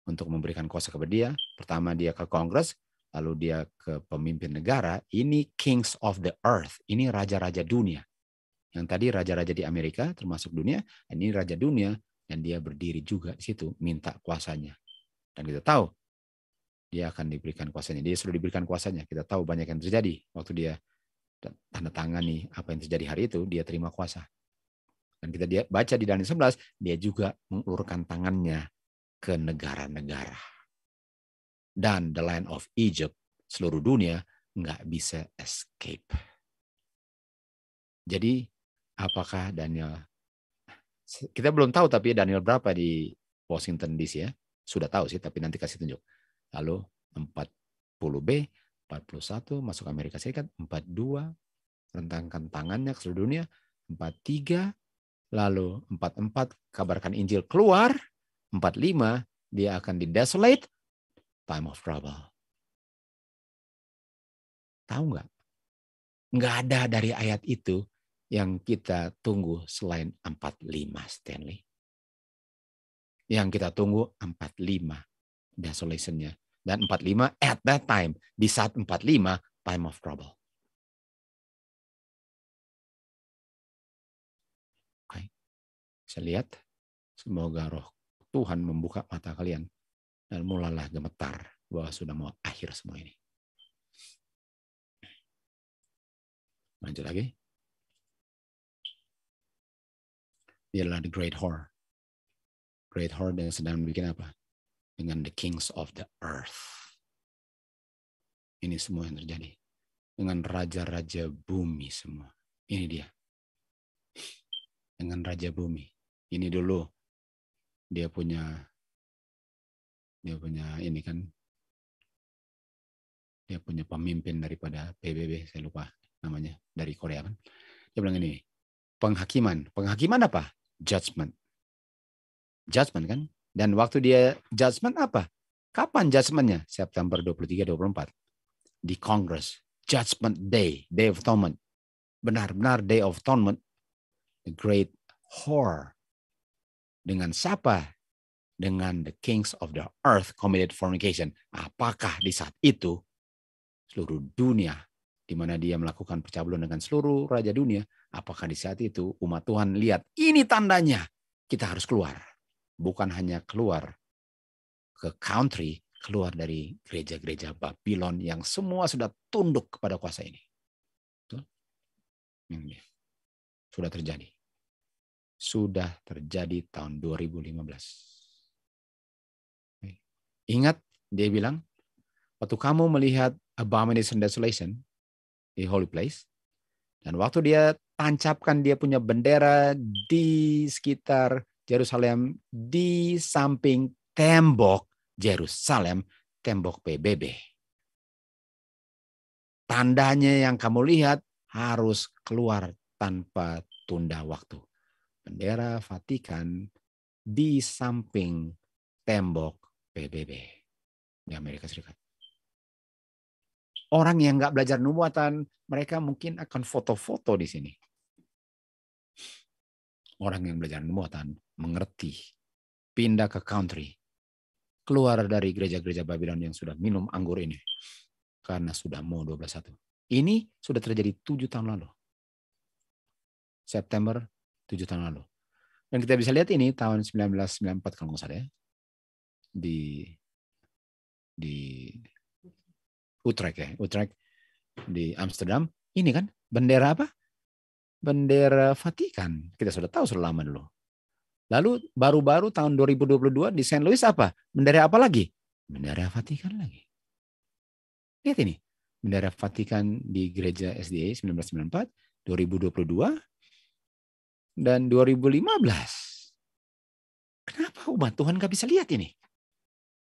untuk memberikan kuasa kepada dia. Pertama dia ke Kongres, lalu dia ke pemimpin negara. Ini kings of the earth, ini raja-raja dunia. Yang tadi raja-raja di Amerika termasuk dunia, ini raja dunia dan dia berdiri juga di situ minta kuasanya. Dan kita tahu dia akan diberikan kuasanya. Dia sudah diberikan kuasanya. Kita tahu banyak yang terjadi waktu dia tanda tangan nih apa yang terjadi hari itu, dia terima kuasa. Dan kita baca di Daniel 11, dia juga mengulurkan tangannya ke negara-negara. Dan the land of Egypt, seluruh dunia, nggak bisa escape. Jadi apakah Daniel, kita belum tahu tapi Daniel berapa di Washington DC ya? Sudah tahu sih, tapi nanti kasih tunjuk. Lalu 40B, 41 masuk Amerika Serikat, 42 rentangkan tangannya ke seluruh dunia, 43 lalu 44 kabarkan Injil keluar, 45 dia akan di desolate time of trouble. Tahu nggak? Nggak ada dari ayat itu yang kita tunggu selain 45 Stanley. Yang kita tunggu 45 desolationnya. Dan 45 at that time. Di saat 45 time of trouble. Oke. Okay. Saya lihat. Semoga roh Tuhan membuka mata kalian dan mulalah gemetar bahwa sudah mau akhir semua ini. Lanjut lagi. Dia adalah the great whore. Great whore yang sedang bikin apa? Dengan the kings of the earth. Ini semua yang terjadi. Dengan raja-raja bumi semua. Ini dia. Dengan raja bumi. Ini dulu dia punya dia punya ini kan dia punya pemimpin daripada PBB saya lupa namanya dari Korea kan dia bilang ini penghakiman penghakiman apa judgment judgment kan dan waktu dia judgment apa kapan judgmentnya September 23 24 di Congress judgment day day of atonement benar-benar day of atonement the great horror dengan siapa? Dengan the kings of the earth committed fornication. Apakah di saat itu seluruh dunia di mana dia melakukan percabulan dengan seluruh raja dunia, apakah di saat itu umat Tuhan lihat ini tandanya kita harus keluar. Bukan hanya keluar ke country, keluar dari gereja-gereja Babylon yang semua sudah tunduk kepada kuasa ini. Sudah terjadi sudah terjadi tahun 2015. Ingat, dia bilang, waktu kamu melihat abomination desolation di holy place, dan waktu dia tancapkan dia punya bendera di sekitar Yerusalem, di samping tembok Yerusalem, tembok PBB. Tandanya yang kamu lihat harus keluar tanpa tunda waktu bendera Vatikan di samping tembok PBB di Amerika Serikat. Orang yang nggak belajar nubuatan, mereka mungkin akan foto-foto di sini. Orang yang belajar nubuatan mengerti, pindah ke country, keluar dari gereja-gereja Babylon yang sudah minum anggur ini. Karena sudah mau 12.1. Ini sudah terjadi tujuh tahun lalu. September tujuh tahun lalu. Dan kita bisa lihat ini tahun 1994 kalau nggak salah ya. Di di Utrecht ya, Utrecht di Amsterdam. Ini kan bendera apa? Bendera Vatikan. Kita sudah tahu sudah lama dulu. Lalu baru-baru tahun 2022 di Saint Louis apa? Bendera apa lagi? Bendera Vatikan lagi. Lihat ini. Bendera Vatikan di gereja SDA 1994, 2022, dan 2015. Kenapa umat Tuhan gak bisa lihat ini?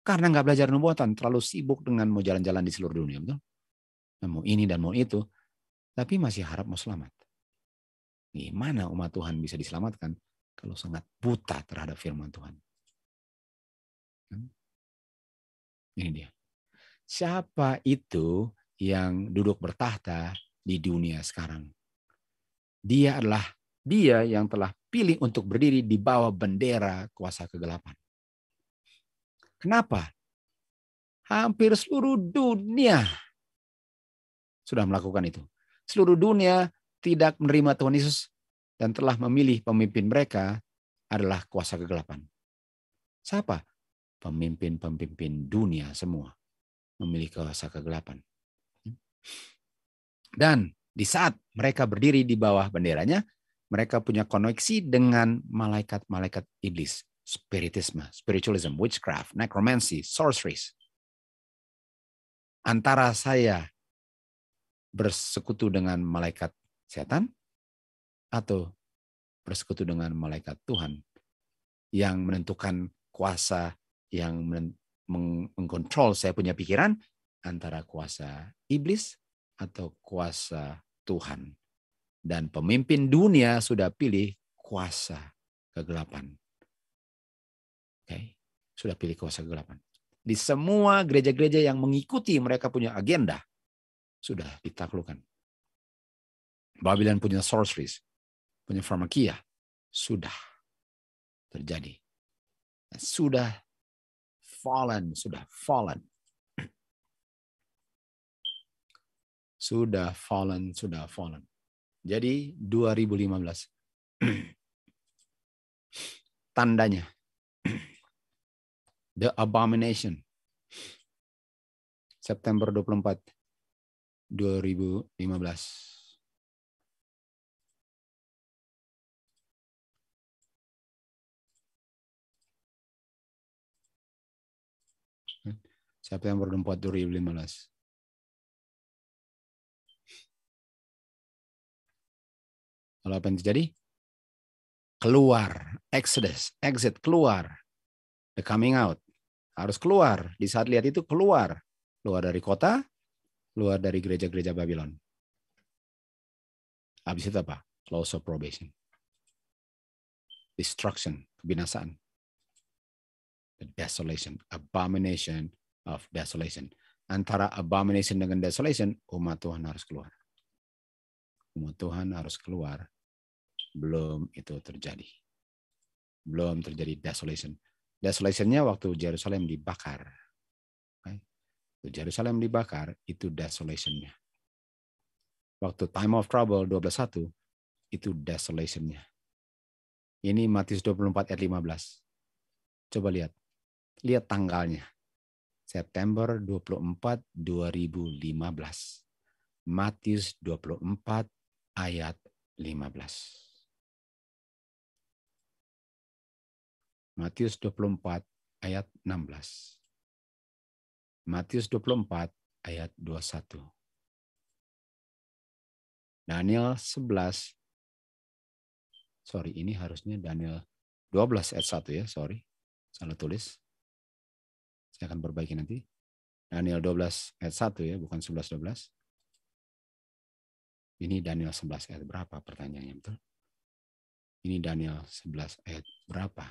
Karena gak belajar nubuatan, terlalu sibuk dengan mau jalan-jalan di seluruh dunia, betul? Nah, mau ini dan mau itu, tapi masih harap mau selamat. Gimana umat Tuhan bisa diselamatkan kalau sangat buta terhadap firman Tuhan? Hmm? Ini dia. Siapa itu yang duduk bertahta di dunia sekarang? Dia adalah dia yang telah pilih untuk berdiri di bawah bendera kuasa kegelapan. Kenapa? Hampir seluruh dunia sudah melakukan itu. Seluruh dunia tidak menerima Tuhan Yesus dan telah memilih pemimpin mereka adalah kuasa kegelapan. Siapa? Pemimpin-pemimpin dunia semua memilih kuasa kegelapan. Dan di saat mereka berdiri di bawah benderanya, mereka punya koneksi dengan malaikat-malaikat iblis, spiritisme, spiritualism, witchcraft, necromancy, sorceries. Antara saya bersekutu dengan malaikat setan atau bersekutu dengan malaikat Tuhan yang menentukan kuasa yang mengkontrol saya punya pikiran antara kuasa iblis atau kuasa Tuhan. Dan pemimpin dunia sudah pilih kuasa kegelapan. Oke, okay? sudah pilih kuasa kegelapan. Di semua gereja-gereja yang mengikuti mereka punya agenda sudah ditaklukkan. Babylon punya sorceries, punya farmakia, sudah terjadi. Sudah fallen, sudah fallen. Sudah fallen, sudah fallen. Jadi 2015. Tandanya. The Abomination. September 24, 2015. September 24, 2015. Lalu apa yang terjadi? Keluar, exodus, exit, keluar. The coming out. Harus keluar. Di saat lihat itu keluar. Keluar dari kota, keluar dari gereja-gereja Babylon. Habis itu apa? Close of probation. Destruction, kebinasaan. The desolation, abomination of desolation. Antara abomination dengan desolation, umat Tuhan harus keluar. Umat Tuhan harus keluar belum itu terjadi. Belum terjadi desolation. Desolationnya waktu Yerusalem dibakar. Yerusalem Jerusalem dibakar, itu desolationnya. Waktu time of trouble 12.1, itu desolationnya. Ini Matius 24 ayat 15. Coba lihat. Lihat tanggalnya. September 24 2015. Matius 24 ayat 15. Matius 24 ayat 16. Matius 24 ayat 21. Daniel 11 sorry ini harusnya Daniel 12 ayat 1 ya, sorry. Salah tulis. Saya akan perbaiki nanti. Daniel 12 ayat 1 ya, bukan 11 12. Ini Daniel 11 ayat berapa pertanyaannya betul? Ini Daniel 11 ayat berapa?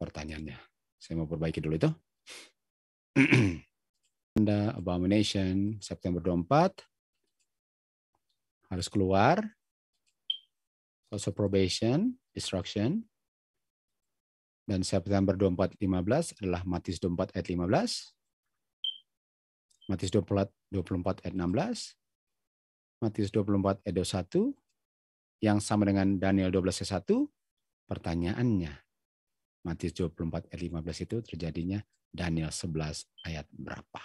pertanyaannya. Saya mau perbaiki dulu itu. Anda abomination September 24 harus keluar. Also probation, destruction. Dan September 24 15 adalah Matius 24 ayat 15. Matius 24, 24 ayat 16. Matius 24 ayat 21 yang sama dengan Daniel 12 ayat 1. Pertanyaannya, Matius 24 ayat 15 itu terjadinya Daniel 11 ayat berapa?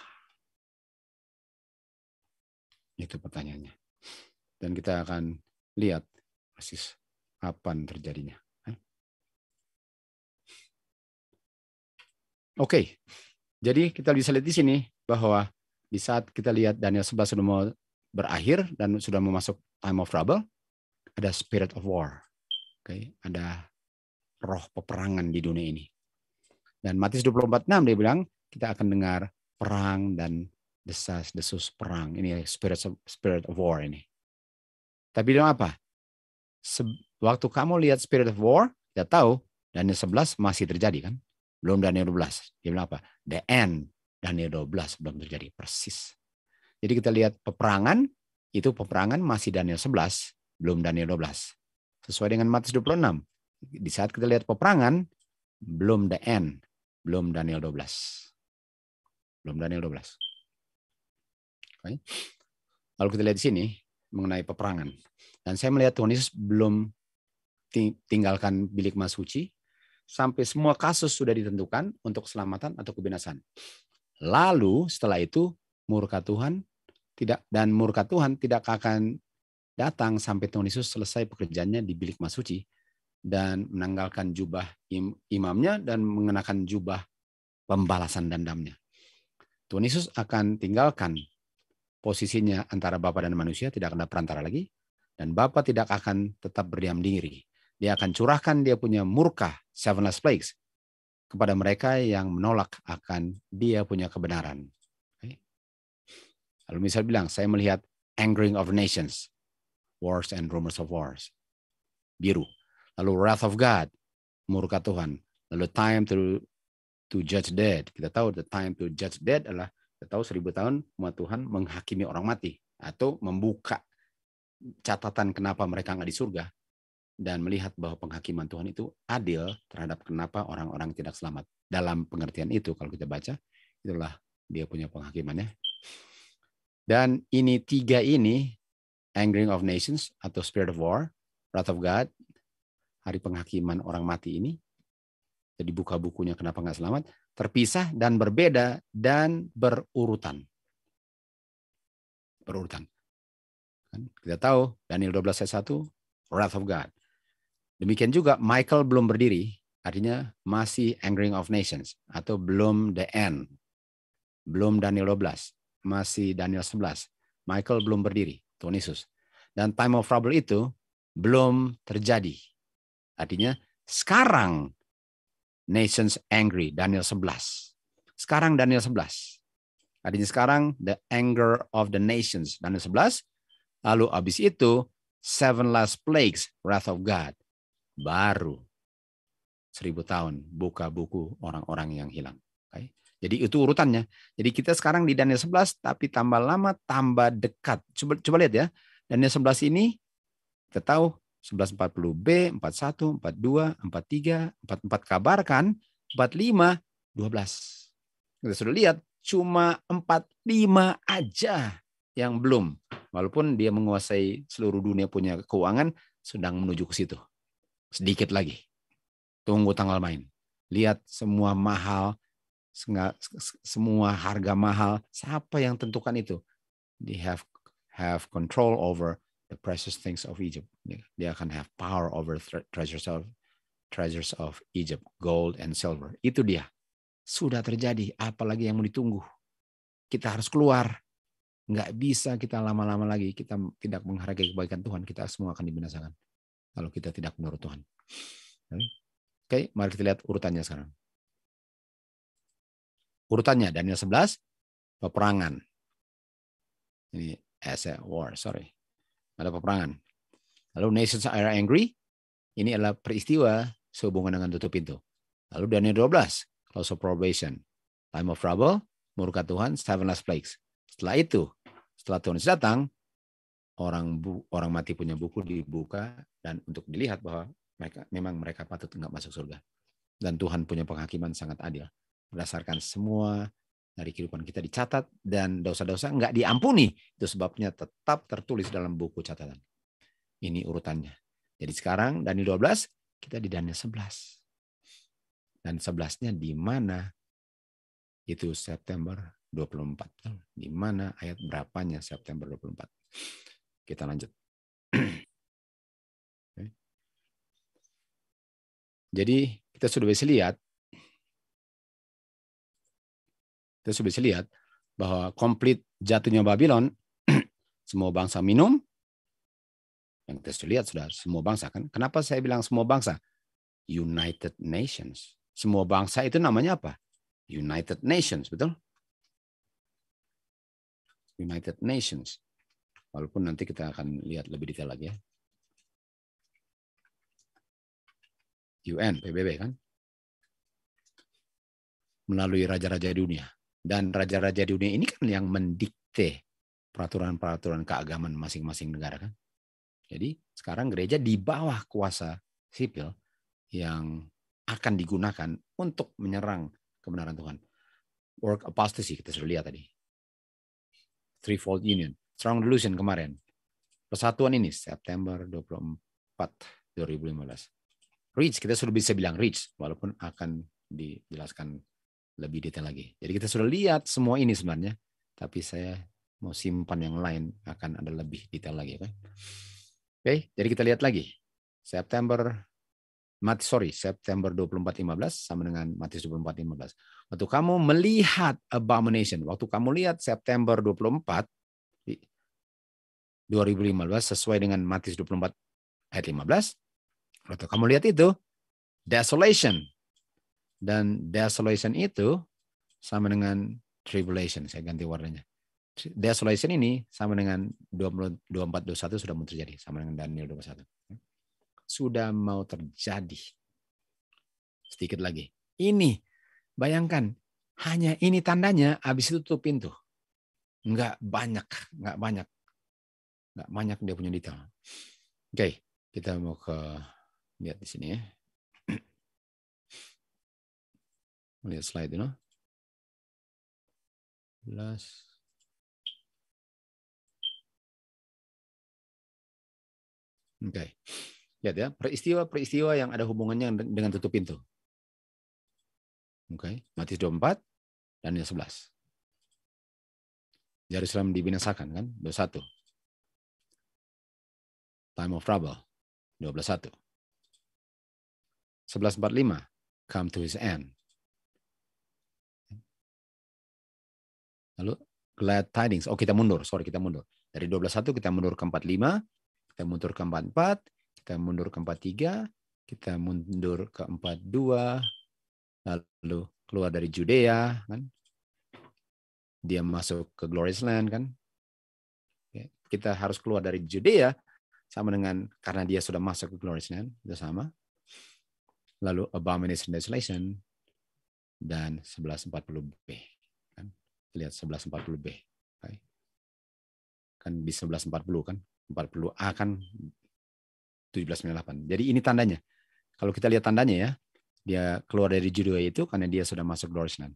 Itu pertanyaannya. Dan kita akan lihat persis kapan terjadinya. Eh? Oke, jadi kita bisa lihat di sini bahwa di saat kita lihat Daniel 11 sudah mau berakhir dan sudah mau masuk time of trouble, ada spirit of war. Oke, ada roh peperangan di dunia ini. Dan Matius 24:6 dia bilang kita akan dengar perang dan desas-desus perang. Ini ya, spirit of, spirit of war ini. Tapi bilang apa? Se waktu kamu lihat spirit of war, kita tahu Daniel 11 masih terjadi kan? Belum Daniel 12. Dia bilang apa? The end Daniel 12 belum terjadi persis. Jadi kita lihat peperangan itu peperangan masih Daniel 11, belum Daniel 12. Sesuai dengan Matius 26, di saat kita lihat peperangan, belum the end, belum Daniel 12. Belum Daniel 12. Okay. Lalu kita lihat di sini mengenai peperangan. Dan saya melihat Tuhan Yesus belum tinggalkan bilik mas suci sampai semua kasus sudah ditentukan untuk keselamatan atau kebinasan. Lalu setelah itu murka Tuhan tidak dan murka Tuhan tidak akan datang sampai Tuhan Yesus selesai pekerjaannya di bilik mas suci dan menanggalkan jubah im imamnya dan mengenakan jubah pembalasan dendamnya. Tuhan Yesus akan tinggalkan posisinya antara Bapa dan manusia, tidak ada perantara lagi, dan Bapa tidak akan tetap berdiam diri. Dia akan curahkan dia punya murka, seven last plagues, kepada mereka yang menolak akan dia punya kebenaran. Lalu misal bilang, saya melihat angering of nations, wars and rumors of wars. Biru, lalu wrath of God, murka Tuhan, lalu time to to judge dead. Kita tahu the time to judge dead adalah kita tahu seribu tahun umat Tuhan menghakimi orang mati atau membuka catatan kenapa mereka nggak di surga dan melihat bahwa penghakiman Tuhan itu adil terhadap kenapa orang-orang tidak selamat. Dalam pengertian itu kalau kita baca itulah dia punya penghakimannya. Dan ini tiga ini angering of nations atau spirit of war, wrath of God, hari penghakiman orang mati ini, jadi buka bukunya kenapa nggak selamat, terpisah dan berbeda dan berurutan. Berurutan. Kan? Kita tahu Daniel 12 ayat 1, Wrath of God. Demikian juga Michael belum berdiri, artinya masih angering of nations atau belum the end. Belum Daniel 12, masih Daniel 11. Michael belum berdiri, Tuhan Yesus. Dan time of trouble itu belum terjadi. Artinya sekarang nations angry, Daniel 11. Sekarang Daniel 11. Artinya sekarang the anger of the nations, Daniel 11. Lalu habis itu seven last plagues, wrath of God. Baru seribu tahun buka buku orang-orang yang hilang. Jadi itu urutannya. Jadi kita sekarang di Daniel 11 tapi tambah lama tambah dekat. Coba coba lihat ya. Daniel 11 ini kita tahu 1140B, 41, 42, 43, 44 kabarkan, 45, 12. Kita sudah lihat cuma 45 aja yang belum. Walaupun dia menguasai seluruh dunia punya keuangan, sedang menuju ke situ. Sedikit lagi. Tunggu tanggal main. Lihat semua mahal, semua harga mahal, siapa yang tentukan itu? They have have control over the precious things of Egypt. Dia akan have power over treasures of treasures of Egypt, gold and silver. Itu dia. Sudah terjadi, apalagi yang mau ditunggu. Kita harus keluar. Nggak bisa kita lama-lama lagi. Kita tidak menghargai kebaikan Tuhan. Kita semua akan dibinasakan. Kalau kita tidak menurut Tuhan. Oke, mari kita lihat urutannya sekarang. Urutannya Daniel 11, peperangan. Ini as war, sorry ada peperangan. Lalu nations are angry, ini adalah peristiwa sehubungan dengan tutup pintu. Lalu Daniel 12, close of probation, time of trouble, murka Tuhan, seven last plagues. Setelah itu, setelah Tuhan datang, orang bu, orang mati punya buku dibuka dan untuk dilihat bahwa mereka memang mereka patut nggak masuk surga. Dan Tuhan punya penghakiman sangat adil berdasarkan semua dari kehidupan kita dicatat dan dosa-dosa nggak diampuni. Itu sebabnya tetap tertulis dalam buku catatan. Ini urutannya. Jadi sekarang Daniel 12, kita di Daniel 11. Dan 11-nya di mana? Itu September 24. Di mana ayat berapanya September 24? Kita lanjut. Jadi kita sudah bisa lihat Kita sudah bisa lihat bahwa komplit jatuhnya Babylon, semua bangsa minum. Yang kita sudah lihat sudah semua bangsa kan. Kenapa saya bilang semua bangsa? United Nations. Semua bangsa itu namanya apa? United Nations, betul? United Nations. Walaupun nanti kita akan lihat lebih detail lagi ya. UN, PBB kan? Melalui raja-raja dunia. Dan raja-raja di dunia ini kan yang mendikte peraturan-peraturan keagamaan masing-masing negara kan. Jadi sekarang gereja di bawah kuasa sipil yang akan digunakan untuk menyerang kebenaran Tuhan. Work apostasy kita sudah lihat tadi. Threefold Union, Strong Delusion kemarin. Persatuan ini September 24 2015. Reach kita sudah bisa bilang reach walaupun akan dijelaskan lebih detail lagi. Jadi kita sudah lihat semua ini sebenarnya, tapi saya mau simpan yang lain akan ada lebih detail lagi. Oke, okay? jadi kita lihat lagi. September Mati, sorry, September 2415 sama dengan Matius 2415. Waktu kamu melihat abomination, waktu kamu lihat September 24 2015 sesuai dengan Matius 24 ayat 15, waktu kamu lihat itu desolation dan desolation itu sama dengan tribulation. Saya ganti warnanya. Desolation ini sama dengan 2421 sudah mau terjadi. Sama dengan Daniel 21. Sudah mau terjadi. Sedikit lagi. Ini, bayangkan. Hanya ini tandanya, habis itu tutup pintu. Enggak banyak, enggak banyak. Enggak banyak dia punya detail. Oke, okay, kita mau ke lihat di sini ya. melihat slide ini. 11. Oke. Okay. Lihat ya, peristiwa-peristiwa yang ada hubungannya dengan tutup pintu. Oke, okay. Matius 24 dan yang 11. Yerusalem dibinasakan kan? 21. Time of trouble. 12.1. 11.45. Come to his end. Lalu glad tidings. Oh, kita mundur. Sorry, kita mundur. Dari 12.1 kita mundur ke 45, kita mundur ke 44, kita mundur ke 43, kita mundur ke 42, lalu keluar dari Judea, kan? Dia masuk ke Glorious Land, kan? Kita harus keluar dari Judea sama dengan karena dia sudah masuk ke Glorious Land, itu sama. Lalu Abomination Desolation, dan 1140b lihat 1140B. Kan di 1140 kan, 40A kan 1798. Jadi ini tandanya. Kalau kita lihat tandanya ya, dia keluar dari Judea itu karena dia sudah masuk Dorisnan.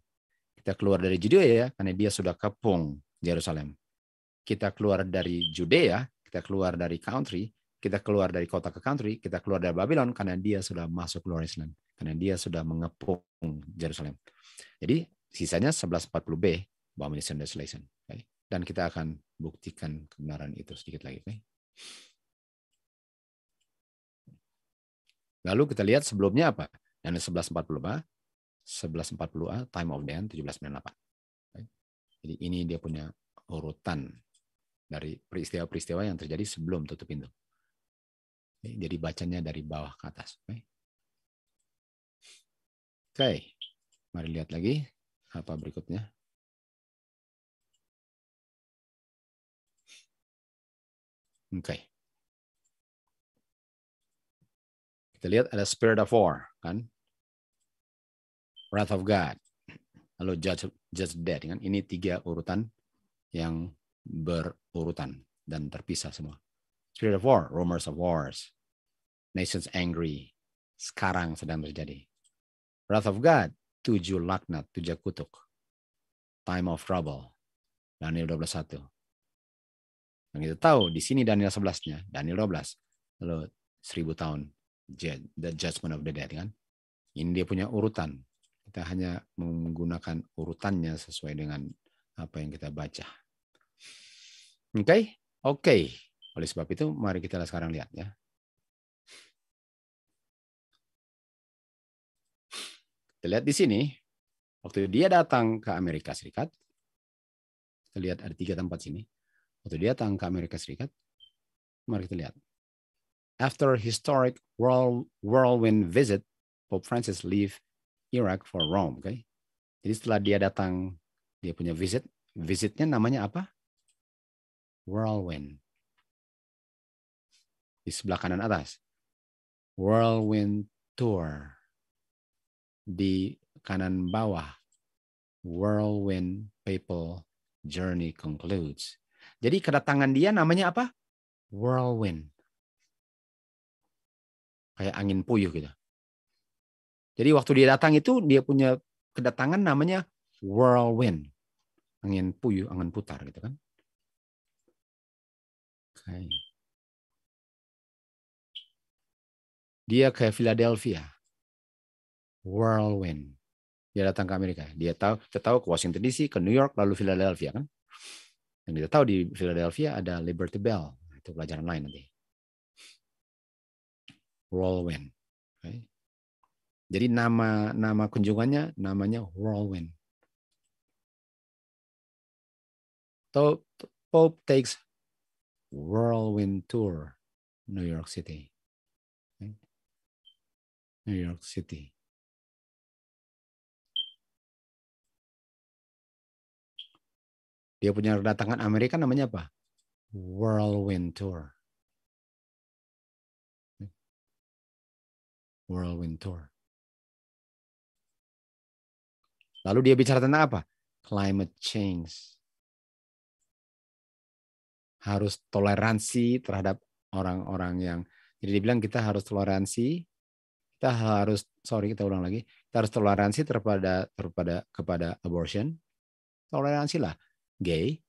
Kita keluar dari Judea ya karena dia sudah kepung Yerusalem. Kita keluar dari Judea, kita keluar dari country, kita keluar dari kota ke country, kita keluar dari Babylon karena dia sudah masuk Lorisland, karena dia sudah mengepung Yerusalem. Jadi sisanya 1140b bahwa desolation. Okay? Dan kita akan buktikan kebenaran itu sedikit lagi. Okay? Lalu kita lihat sebelumnya apa? Dan 1140A, 1140A, time of the end 1798. Okay? Jadi ini dia punya urutan dari peristiwa-peristiwa yang terjadi sebelum tutup pintu. Okay? Jadi bacanya dari bawah ke atas. Oke, okay? okay. mari lihat lagi apa berikutnya. Okay. Kita lihat ada spirit of war, kan? Wrath of God. Lalu judge, judge dead, kan? Ini tiga urutan yang berurutan dan terpisah semua. Spirit of war, rumors of wars, nations angry, sekarang sedang terjadi. Wrath of God, tujuh laknat, tujuh kutuk. Time of trouble, Daniel 12.1. Dan kita tahu di sini Daniel 11-nya, Daniel 12. Lalu 1000 tahun, the judgment of the dead kan. Ini dia punya urutan. Kita hanya menggunakan urutannya sesuai dengan apa yang kita baca. Oke, okay? oke. Okay. Oleh sebab itu, mari kita sekarang lihat ya. Kita lihat di sini, waktu dia datang ke Amerika Serikat, kita lihat ada tiga tempat sini. Waktu dia datang ke Amerika Serikat, mari kita lihat. After historic whirl, whirlwind visit, Pope Francis leave Iraq for Rome. Okay? Jadi setelah dia datang, dia punya visit. Visitnya namanya apa? Whirlwind. Di sebelah kanan atas. Whirlwind Tour. Di kanan bawah. Whirlwind Papal Journey Concludes. Jadi kedatangan dia namanya apa? Whirlwind. Kayak angin puyuh gitu. Jadi waktu dia datang itu dia punya kedatangan namanya whirlwind. Angin puyuh, angin putar gitu kan. Kayak. Dia ke Philadelphia. Whirlwind. Dia datang ke Amerika. Dia tahu, kita tahu ke Washington DC, ke New York, lalu Philadelphia kan yang kita tahu di Philadelphia ada Liberty Bell. Nah, itu pelajaran lain nanti. Whirlwind. Okay. Jadi nama nama kunjungannya namanya Whirlwind. So Pope takes Whirlwind tour New York City. Okay. New York City. Dia punya kedatangan Amerika namanya apa? Whirlwind Tour. Whirlwind Tour. Lalu dia bicara tentang apa? Climate change. Harus toleransi terhadap orang-orang yang jadi dibilang kita harus toleransi, kita harus sorry kita ulang lagi, kita harus toleransi terhadap terhadap kepada abortion. Toleransilah gay,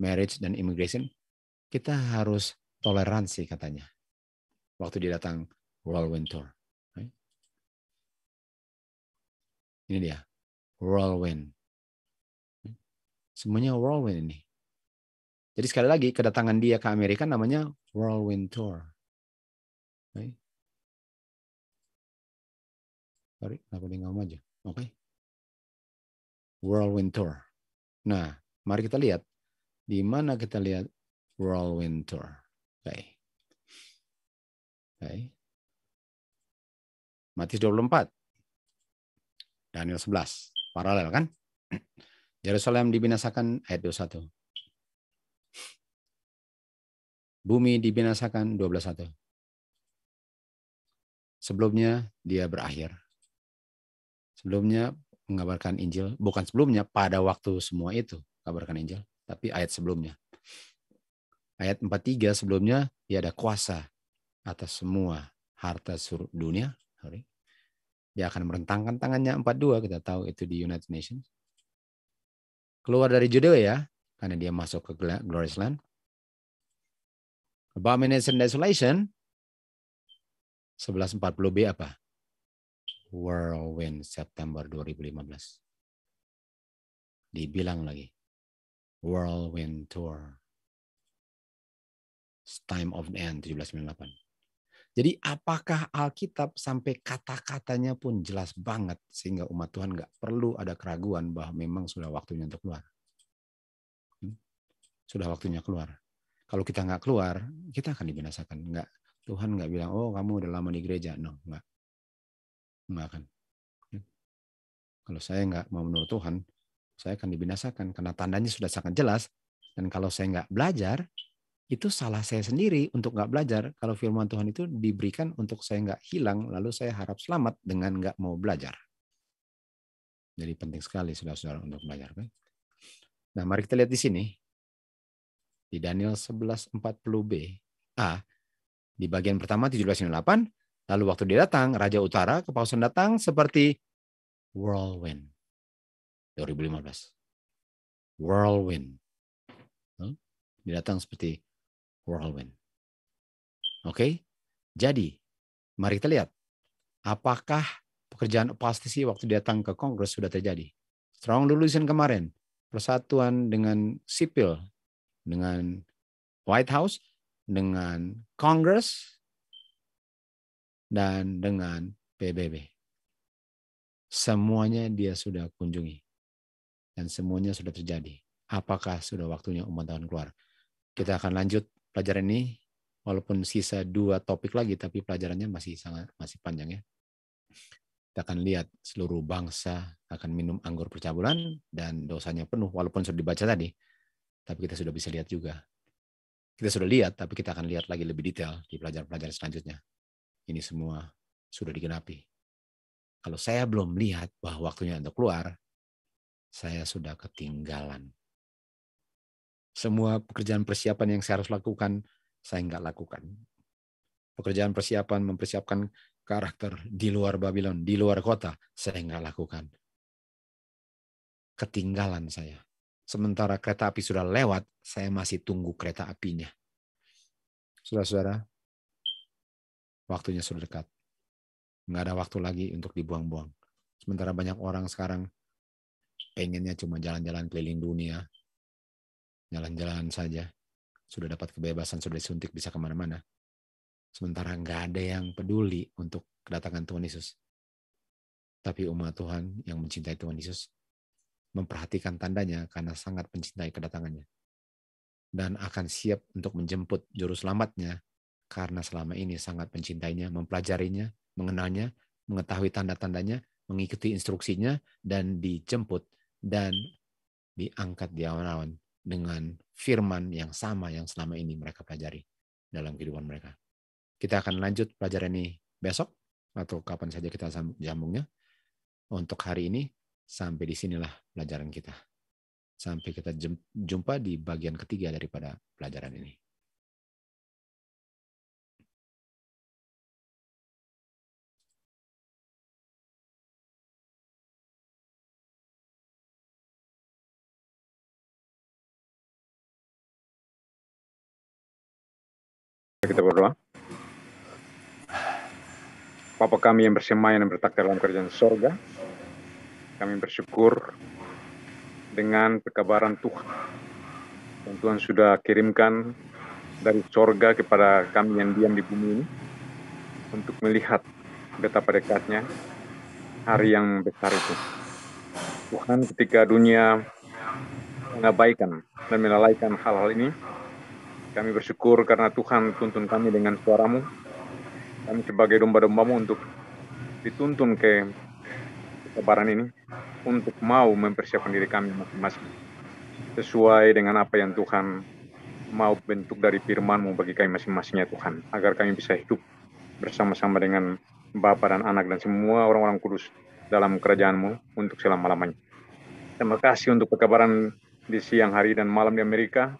marriage dan immigration, kita harus toleransi katanya. Waktu dia datang World Winter. Right? Ini dia, whirlwind. Semuanya whirlwind ini. Jadi sekali lagi kedatangan dia ke Amerika namanya whirlwind tour. Right? Sorry, aku tinggal maju? Oke. Okay. Whirlwind tour. Nah, Mari kita lihat di mana kita lihat World Winter. Oke. Okay. Oke. Okay. Matius 24. Daniel 11. Paralel kan? Yerusalem dibinasakan ayat 21. Bumi dibinasakan 12.1. Sebelumnya dia berakhir. Sebelumnya mengabarkan Injil, bukan sebelumnya pada waktu semua itu kabarkan Injil, tapi ayat sebelumnya. Ayat 43 sebelumnya dia ada kuasa atas semua harta sur dunia. Sorry. Dia akan merentangkan tangannya 42 kita tahu itu di United Nations. Keluar dari Judea ya karena dia masuk ke Glorious Land. Abomination Desolation 1140b apa? Whirlwind September 2015. Dibilang lagi. Whirlwind Tour. Time of the End 1798. Jadi apakah Alkitab sampai kata-katanya pun jelas banget sehingga umat Tuhan nggak perlu ada keraguan bahwa memang sudah waktunya untuk keluar. Hmm? Sudah waktunya keluar. Kalau kita nggak keluar, kita akan dibinasakan. Nggak, Tuhan nggak bilang, oh kamu udah lama di gereja. No, nggak. Nggak akan. Hmm? Kalau saya nggak mau menurut Tuhan, saya akan dibinasakan karena tandanya sudah sangat jelas. Dan kalau saya nggak belajar, itu salah saya sendiri untuk nggak belajar. Kalau firman Tuhan itu diberikan untuk saya nggak hilang, lalu saya harap selamat dengan nggak mau belajar. Jadi penting sekali saudara-saudara untuk belajar. Kan? Nah mari kita lihat di sini. Di Daniel 11.40b. A. Di bagian pertama 17.8. Lalu waktu dia datang, Raja Utara, kepausan datang seperti whirlwind. 2015. Whirlwind. Hmm? Binatang seperti whirlwind. Oke? Okay? Jadi, mari kita lihat. Apakah pekerjaan plastisi waktu datang ke Kongres sudah terjadi? Strong delusion kemarin, persatuan dengan sipil, dengan White House, dengan Kongres, dan dengan PBB. Semuanya dia sudah kunjungi. Dan semuanya sudah terjadi. Apakah sudah waktunya umat tahun keluar? Kita akan lanjut pelajaran ini walaupun sisa dua topik lagi tapi pelajarannya masih sangat masih panjang ya. Kita akan lihat seluruh bangsa akan minum anggur percabulan dan dosanya penuh walaupun sudah dibaca tadi. Tapi kita sudah bisa lihat juga. Kita sudah lihat tapi kita akan lihat lagi lebih detail di pelajaran-pelajaran selanjutnya. Ini semua sudah digenapi. Kalau saya belum lihat bahwa waktunya untuk keluar, saya sudah ketinggalan. Semua pekerjaan persiapan yang saya harus lakukan, saya nggak lakukan. Pekerjaan persiapan mempersiapkan karakter di luar Babylon, di luar kota, saya nggak lakukan. Ketinggalan saya. Sementara kereta api sudah lewat, saya masih tunggu kereta apinya. Saudara-saudara, waktunya sudah dekat. Nggak ada waktu lagi untuk dibuang-buang. Sementara banyak orang sekarang pengennya cuma jalan-jalan keliling dunia, jalan-jalan saja, sudah dapat kebebasan, sudah disuntik, bisa kemana-mana. Sementara nggak ada yang peduli untuk kedatangan Tuhan Yesus. Tapi umat Tuhan yang mencintai Tuhan Yesus memperhatikan tandanya karena sangat mencintai kedatangannya. Dan akan siap untuk menjemput juru selamatnya karena selama ini sangat mencintainya, mempelajarinya, mengenalnya, mengetahui tanda-tandanya, mengikuti instruksinya, dan dijemput dan diangkat di awan-awan dengan firman yang sama yang selama ini mereka pelajari dalam kehidupan mereka. Kita akan lanjut pelajaran ini besok atau kapan saja kita jambungnya. Untuk hari ini sampai di sinilah pelajaran kita. Sampai kita jumpa di bagian ketiga daripada pelajaran ini. kita berdoa. Bapak kami yang bersemayam dan bertakdir dalam kerjaan sorga, kami bersyukur dengan kekabaran Tuhan yang Tuhan sudah kirimkan dari sorga kepada kami yang diam di bumi ini untuk melihat betapa dekatnya hari yang besar itu. Tuhan ketika dunia mengabaikan dan melalaikan hal-hal ini, kami bersyukur karena Tuhan tuntun kami dengan suaramu. Kami sebagai domba-dombamu untuk dituntun ke kebaran ini untuk mau mempersiapkan diri kami masing-masing sesuai dengan apa yang Tuhan mau bentuk dari Firmanmu bagi kami masing-masingnya Tuhan agar kami bisa hidup bersama-sama dengan bapak dan anak dan semua orang-orang kudus dalam kerajaanmu untuk selama-lamanya. Terima kasih untuk pekabaran di siang hari dan malam di Amerika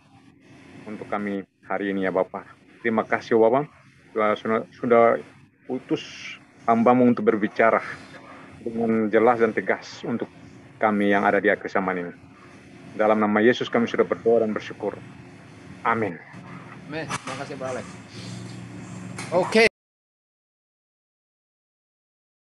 untuk kami hari ini ya Bapak. Terima kasih Bapak ya, sudah, sudah utus hambamu untuk berbicara dengan jelas dan tegas untuk kami yang ada di akhir zaman ini. Dalam nama Yesus kami sudah berdoa dan bersyukur. Amin. Amin. Terima kasih Pak Alex. Oke. Okay.